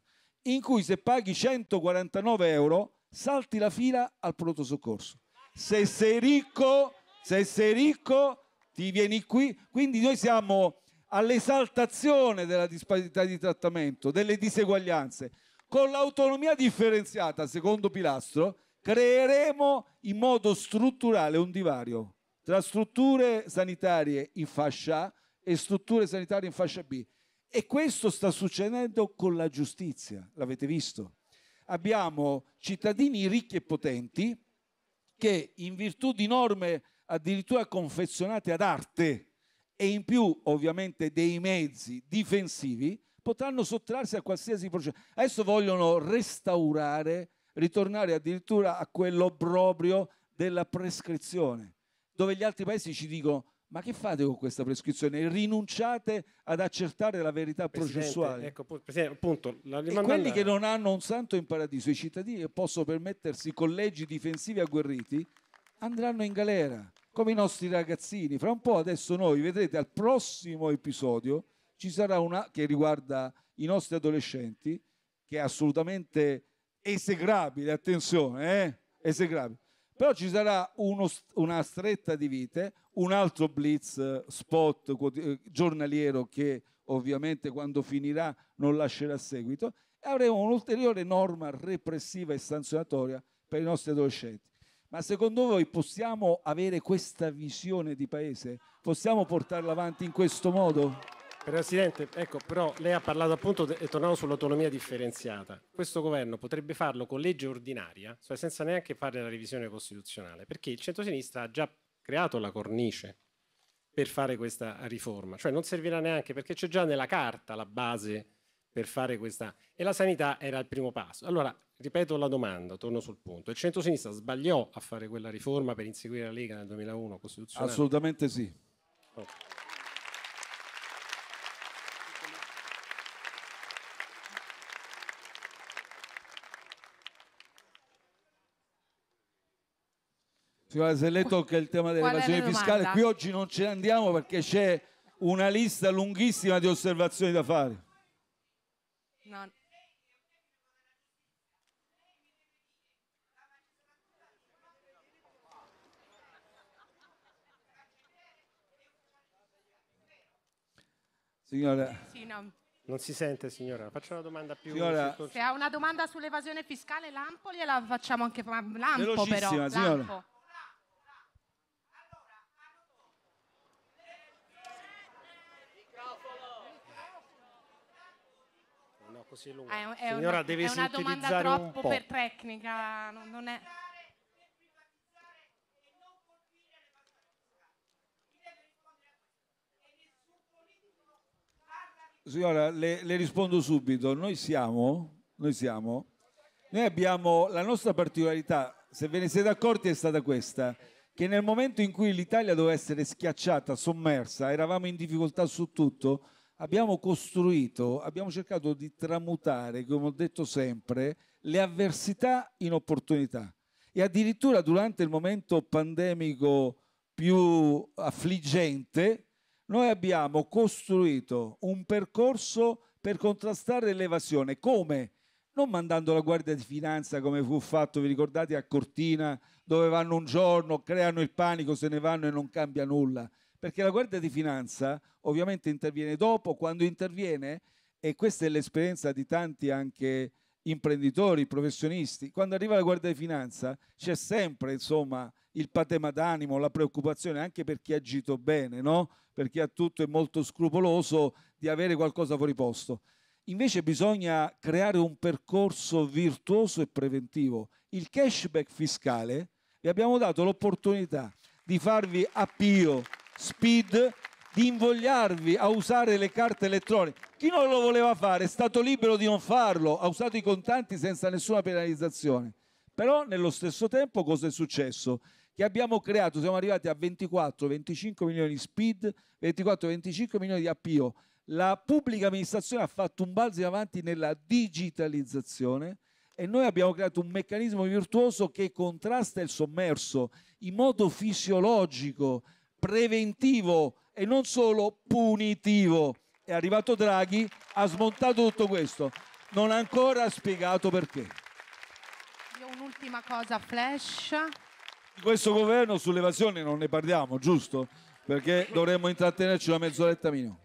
Speaker 3: in cui se paghi 149 euro salti la fila al pronto soccorso. Se sei ricco, se sei ricco, ti vieni qui. Quindi noi siamo all'esaltazione della disparità di trattamento, delle diseguaglianze. Con l'autonomia differenziata, secondo pilastro, creeremo in modo strutturale un divario tra strutture sanitarie in fascia A e strutture sanitarie in fascia B. E questo sta succedendo con la giustizia, l'avete visto. Abbiamo cittadini ricchi e potenti che in virtù di norme addirittura confezionate ad arte e in più ovviamente dei mezzi difensivi potranno sottrarsi a qualsiasi processo. Adesso vogliono restaurare, ritornare addirittura a quello proprio della prescrizione, dove gli altri paesi ci dicono ma che fate con questa prescrizione? Rinunciate ad accertare la verità Presidente, processuale? Ecco, appunto, rimandata... quelli che non hanno un santo in paradiso, i cittadini che possono permettersi collegi difensivi agguerriti, andranno in galera, come i nostri ragazzini. Fra un po' adesso noi, vedrete, al prossimo episodio ci sarà una che riguarda i nostri adolescenti, che è assolutamente esecrabile, attenzione, eh? esecrabile. Però ci sarà uno, una stretta di vite, un altro blitz eh, spot eh, giornaliero che ovviamente quando finirà non lascerà seguito e avremo un'ulteriore norma repressiva e sanzionatoria per i nostri adolescenti. Ma secondo voi possiamo avere questa visione di paese? Possiamo portarla avanti in questo modo?
Speaker 2: Presidente, ecco, però lei ha parlato appunto, de- e tornavo sull'autonomia differenziata. Questo governo potrebbe farlo con legge ordinaria, cioè senza neanche fare la revisione costituzionale, perché il centrosinistra ha già creato la cornice per fare questa riforma, cioè non servirà neanche perché c'è già nella carta la base per fare questa e la sanità era il primo passo. Allora, ripeto la domanda, torno sul punto. Il centrosinistra sbagliò a fare quella riforma per inseguire la Lega nel 2001 costituzionale?
Speaker 3: Assolutamente sì. Oh. Signora se lei tocca il tema dell'evasione fiscale. Qui oggi non ce ne andiamo perché c'è una lista lunghissima di osservazioni da fare.
Speaker 4: No.
Speaker 2: Signora. Sì, no. Non si sente signora, faccio una domanda più... Signora, se
Speaker 4: ha una domanda sull'evasione fiscale Lampoli e la facciamo anche... Lampo però, signora. Lampo.
Speaker 2: così lunga. Ah, è, Signora, una, deve è
Speaker 4: una domanda troppo per tecnica, non, non è...
Speaker 3: Signora, le, le, rispondo subito. Noi siamo, noi siamo, noi abbiamo la nostra particolarità, se ve ne siete accorti, è stata questa: che nel momento in cui l'Italia doveva essere schiacciata, sommersa, eravamo in difficoltà su tutto abbiamo costruito, abbiamo cercato di tramutare, come ho detto sempre, le avversità in opportunità. E addirittura durante il momento pandemico più affliggente, noi abbiamo costruito un percorso per contrastare l'evasione. Come? Non mandando la Guardia di Finanza come fu fatto, vi ricordate, a Cortina, dove vanno un giorno, creano il panico, se ne vanno e non cambia nulla perché la Guardia di Finanza ovviamente interviene dopo, quando interviene, e questa è l'esperienza di tanti anche imprenditori, professionisti, quando arriva la Guardia di Finanza c'è sempre insomma il patema d'animo, la preoccupazione anche per chi ha agito bene, no? per chi ha tutto è molto scrupoloso di avere qualcosa fuori posto. Invece bisogna creare un percorso virtuoso e preventivo. Il cashback fiscale vi abbiamo dato l'opportunità di farvi appio Speed di invogliarvi a usare le carte elettroniche. Chi non lo voleva fare è stato libero di non farlo, ha usato i contanti senza nessuna penalizzazione. Però nello stesso tempo cosa è successo? Che abbiamo creato, siamo arrivati a 24-25 milioni di speed, 24-25 milioni di APO. La pubblica amministrazione ha fatto un balzo in avanti nella digitalizzazione e noi abbiamo creato un meccanismo virtuoso che contrasta il sommerso in modo fisiologico preventivo e non solo punitivo. È arrivato Draghi, ha smontato tutto questo. Non ha ancora spiegato perché.
Speaker 4: Io un'ultima cosa flash.
Speaker 3: Di questo governo sull'evasione non ne parliamo, giusto? Perché dovremmo intrattenerci una mezz'oretta minimo.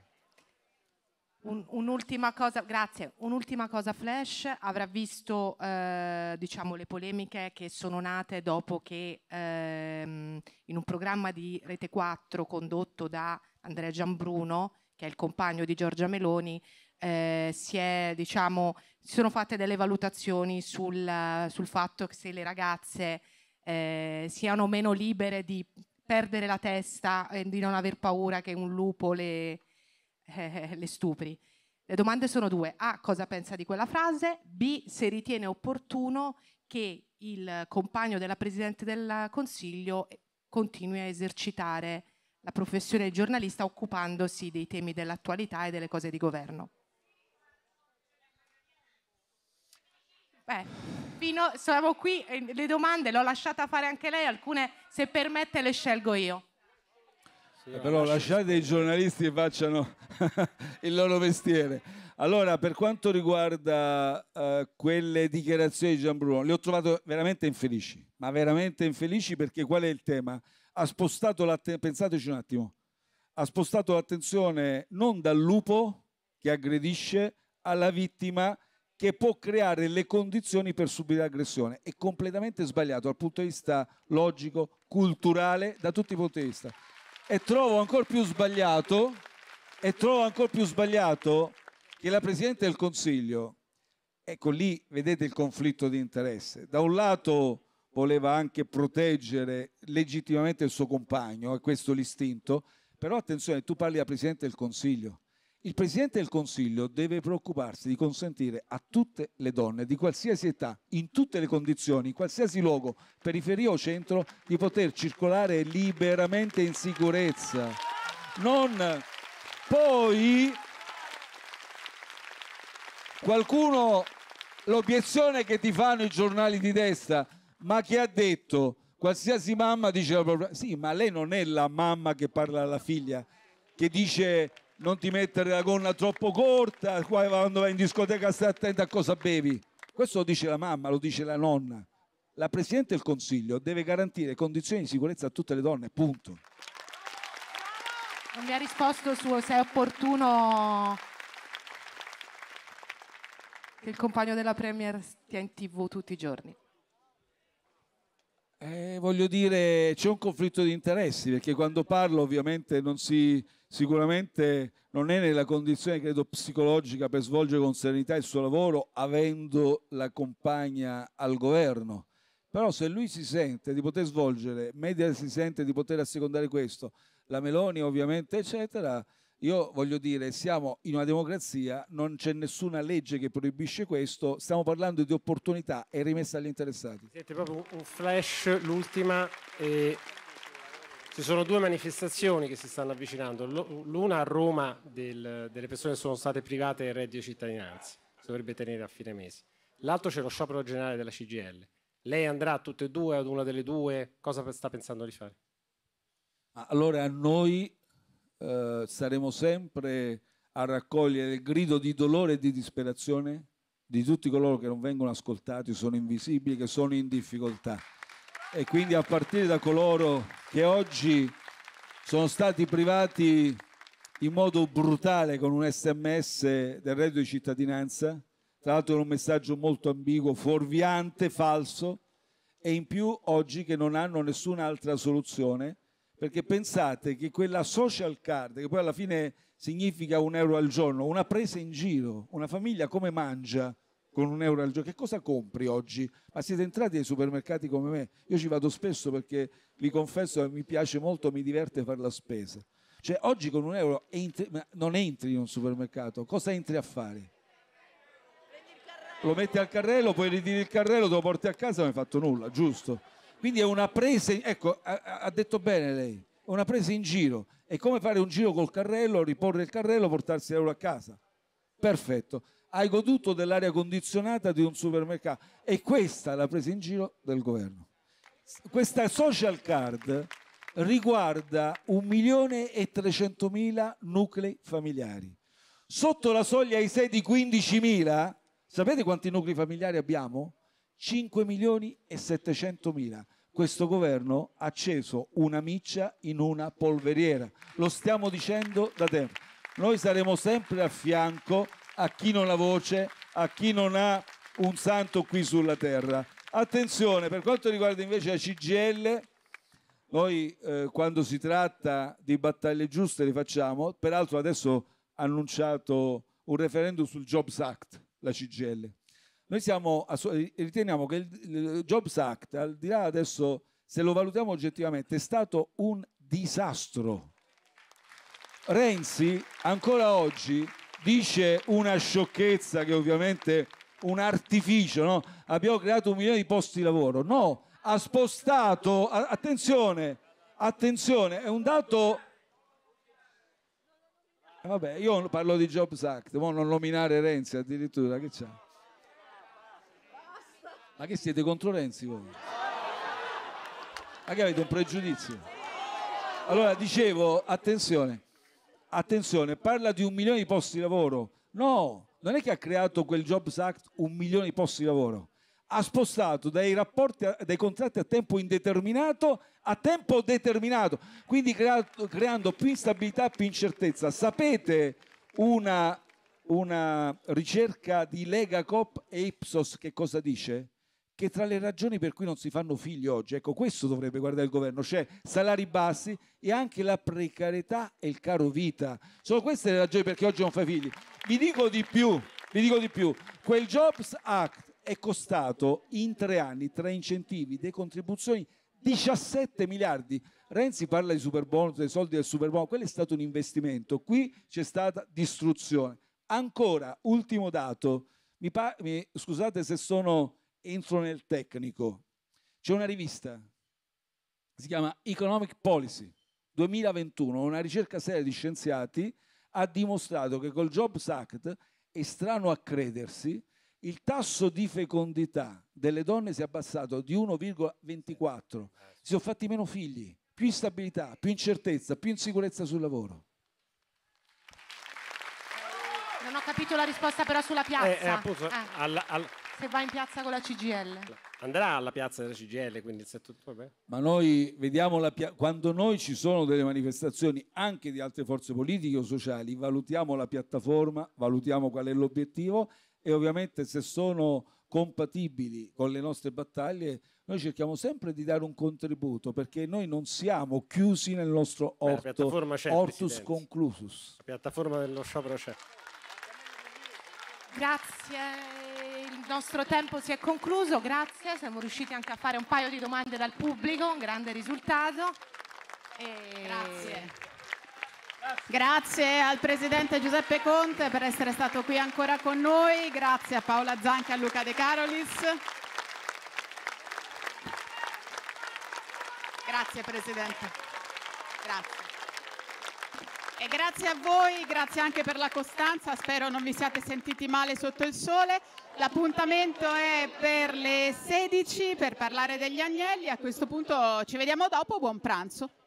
Speaker 4: Un, un'ultima, cosa, grazie, un'ultima cosa, flash, avrà visto eh, diciamo, le polemiche che sono nate dopo che ehm, in un programma di Rete 4 condotto da Andrea Gianbruno, che è il compagno di Giorgia Meloni, eh, si, è, diciamo, si, sono fatte delle valutazioni sul, sul fatto che se le ragazze eh, siano meno libere di perdere la testa e di non aver paura che un lupo le eh, le stupri. Le domande sono due. A. Cosa pensa di quella frase? B. Se ritiene opportuno che il compagno della Presidente del Consiglio eh, continui a esercitare la professione di giornalista occupandosi dei temi dell'attualità e delle cose di governo. Beh, fino, siamo qui, le domande l'ho lasciata fare anche lei, alcune se permette le scelgo io.
Speaker 3: Sì, eh, Però lasciate i giornalisti che facciano il loro mestiere. Allora, per quanto riguarda uh, quelle dichiarazioni di Gian Bruno, le ho trovate veramente infelici, ma veramente infelici perché qual è il tema? Ha spostato l'attenzione, pensateci un attimo, ha spostato l'attenzione non dal lupo che aggredisce alla vittima che può creare le condizioni per subire aggressione. È completamente sbagliato dal punto di vista logico, culturale, da tutti i punti di vista. E trovo ancora più sbagliato, e trovo ancora più sbagliato che la Presidente del Consiglio, ecco lì vedete il conflitto di interesse, da un lato voleva anche proteggere legittimamente il suo compagno, e questo l'istinto, però attenzione, tu parli da Presidente del Consiglio, il Presidente del Consiglio deve preoccuparsi di consentire a tutte le donne di qualsiasi età, in tutte le condizioni, in qualsiasi luogo, periferia o centro, di poter circolare liberamente in sicurezza. Non poi qualcuno l'obiezione che ti fanno i giornali di destra, ma chi ha detto qualsiasi mamma dice la propria sì, ma lei non è la mamma che parla alla figlia che dice non ti mettere la gonna troppo corta, quando vai in discoteca stai attento a cosa bevi. Questo lo dice la mamma, lo dice la nonna. La Presidente del Consiglio deve garantire condizioni di sicurezza a tutte le donne, punto.
Speaker 4: Non mi ha risposto su se è opportuno che il compagno della Premier stia in tv tutti i giorni.
Speaker 3: Eh, voglio dire, c'è un conflitto di interessi perché quando parlo ovviamente non si, sicuramente non è nella condizione, credo, psicologica per svolgere con serenità il suo lavoro avendo la compagna al governo. Però se lui si sente di poter svolgere, media si sente di poter assecondare questo, la Meloni ovviamente, eccetera, io voglio dire, siamo in una democrazia, non c'è nessuna legge che proibisce questo, stiamo parlando di opportunità e rimessa agli interessati.
Speaker 2: Siete proprio un
Speaker 3: flash,
Speaker 2: l'ultima. E... Ci sono due manifestazioni che si stanno avvicinando, l'una a Roma del, delle persone che sono state private del reddito di cittadinanza, si dovrebbe tenere a fine mese. L'altro c'è lo sciopero generale della CGL. Lei andrà a tutte e due, ad una delle due, cosa sta pensando di
Speaker 3: fare? Allora a noi eh, saremo sempre a raccogliere il grido di dolore e di disperazione di tutti coloro che non vengono ascoltati, sono invisibili, che sono in difficoltà. E quindi a partire da coloro che oggi sono stati privati in modo brutale con un sms del reddito di cittadinanza, tra l'altro è un messaggio molto ambiguo, fuorviante, falso, e in più oggi che non hanno nessun'altra soluzione perché pensate che quella social card, che poi alla fine significa un euro al giorno, una presa in giro, una famiglia come mangia con un euro al giorno, che cosa compri oggi? Ma siete entrati nei supermercati come me? Io ci vado spesso perché vi confesso che mi piace molto, mi diverte fare la spesa. Cioè oggi con un euro entri, non entri in un supermercato, cosa entri a fare? Lo metti al carrello, poi ritiri il carrello, te lo porti a casa, non hai fatto nulla, giusto? Quindi è una presa, ecco, ha, detto bene lei, è una presa in giro. È come fare un giro col carrello, riporre il carrello, portarsi l'euro a casa. Perfetto. Hai goduto dell'aria condizionata di un supermercato. E questa è la presa in giro del governo. Questa social card riguarda 1 milione e 300 mila nuclei familiari. Sotto la soglia ai 6 di 15 mila, sapete quanti nuclei familiari abbiamo? 5 milioni e 700 mila. Questo governo ha acceso una miccia in una polveriera. Lo stiamo dicendo da tempo. Noi saremo sempre a fianco a chi non ha voce, a chi non ha un santo qui sulla terra. Attenzione, per quanto riguarda invece la CGL, noi eh, quando si tratta di battaglie giuste le facciamo, peraltro adesso ha annunciato un referendum sul Jobs Act, la CGL. Noi siamo, riteniamo che il Jobs Act, al di là adesso, se lo valutiamo oggettivamente, è stato un disastro. Renzi ancora oggi dice una sciocchezza che ovviamente è un artificio, no? abbiamo creato un milione di posti di lavoro. No, ha spostato, attenzione, attenzione, è un dato... Eh, vabbè, io parlo di Jobs Act, non nominare Renzi addirittura, che c'è? Ma che siete contro Renzi voi? Ma che avete un pregiudizio? Allora dicevo, attenzione, attenzione, parla di un milione di posti di lavoro. No, non è che ha creato quel Jobs Act un milione di posti di lavoro. Ha spostato dai, rapporti, dai contratti a tempo indeterminato a tempo determinato, quindi creato, creando più instabilità, e più incertezza. Sapete una, una ricerca di Lega Cop e Ipsos che cosa dice? che tra le ragioni per cui non si fanno figli oggi, ecco questo dovrebbe guardare il governo, cioè salari bassi e anche la precarietà e il caro vita. Sono queste le ragioni perché oggi non fai figli. Vi dico di più, vi dico di più, quel Jobs Act è costato in tre anni tra incentivi, decontribuzioni 17 miliardi. Renzi parla di super bonus, dei soldi del super bonus, quello è stato un investimento, qui c'è stata distruzione. Ancora, ultimo dato, mi mi, scusate se sono entro nel tecnico. C'è una rivista, si chiama Economic Policy 2021, una ricerca seria di scienziati ha dimostrato che col Jobs Act, è strano a credersi, il tasso di fecondità delle donne si è abbassato di 1,24. Si sono fatti meno figli, più instabilità, più incertezza, più insicurezza sul lavoro.
Speaker 4: Non ho capito la risposta però sulla piazza. Eh, eh, appunto, ah. alla, alla se va in piazza con la CGL.
Speaker 2: Andrà alla piazza della CGL, quindi se tutto va
Speaker 3: Ma noi vediamo la pia- quando noi ci sono delle manifestazioni anche di altre forze politiche o sociali, valutiamo la piattaforma, valutiamo qual è l'obiettivo e ovviamente se sono compatibili con le nostre battaglie, noi cerchiamo sempre di dare un contributo perché noi non siamo chiusi nel nostro orto, Beh, ortus conclusus.
Speaker 2: La piattaforma dello sciopero c'è.
Speaker 4: Grazie, il nostro tempo si è concluso, grazie, siamo riusciti anche a fare un paio di domande dal pubblico, un grande risultato. E... Grazie.
Speaker 1: Grazie al Presidente Giuseppe Conte per essere stato qui ancora con noi, grazie a Paola Zanca e a Luca De Carolis. Grazie Presidente. Grazie grazie a voi, grazie anche per la costanza, spero non vi siate sentiti male sotto il sole. L'appuntamento è per le 16 per parlare degli agnelli, a questo punto ci vediamo dopo, buon pranzo.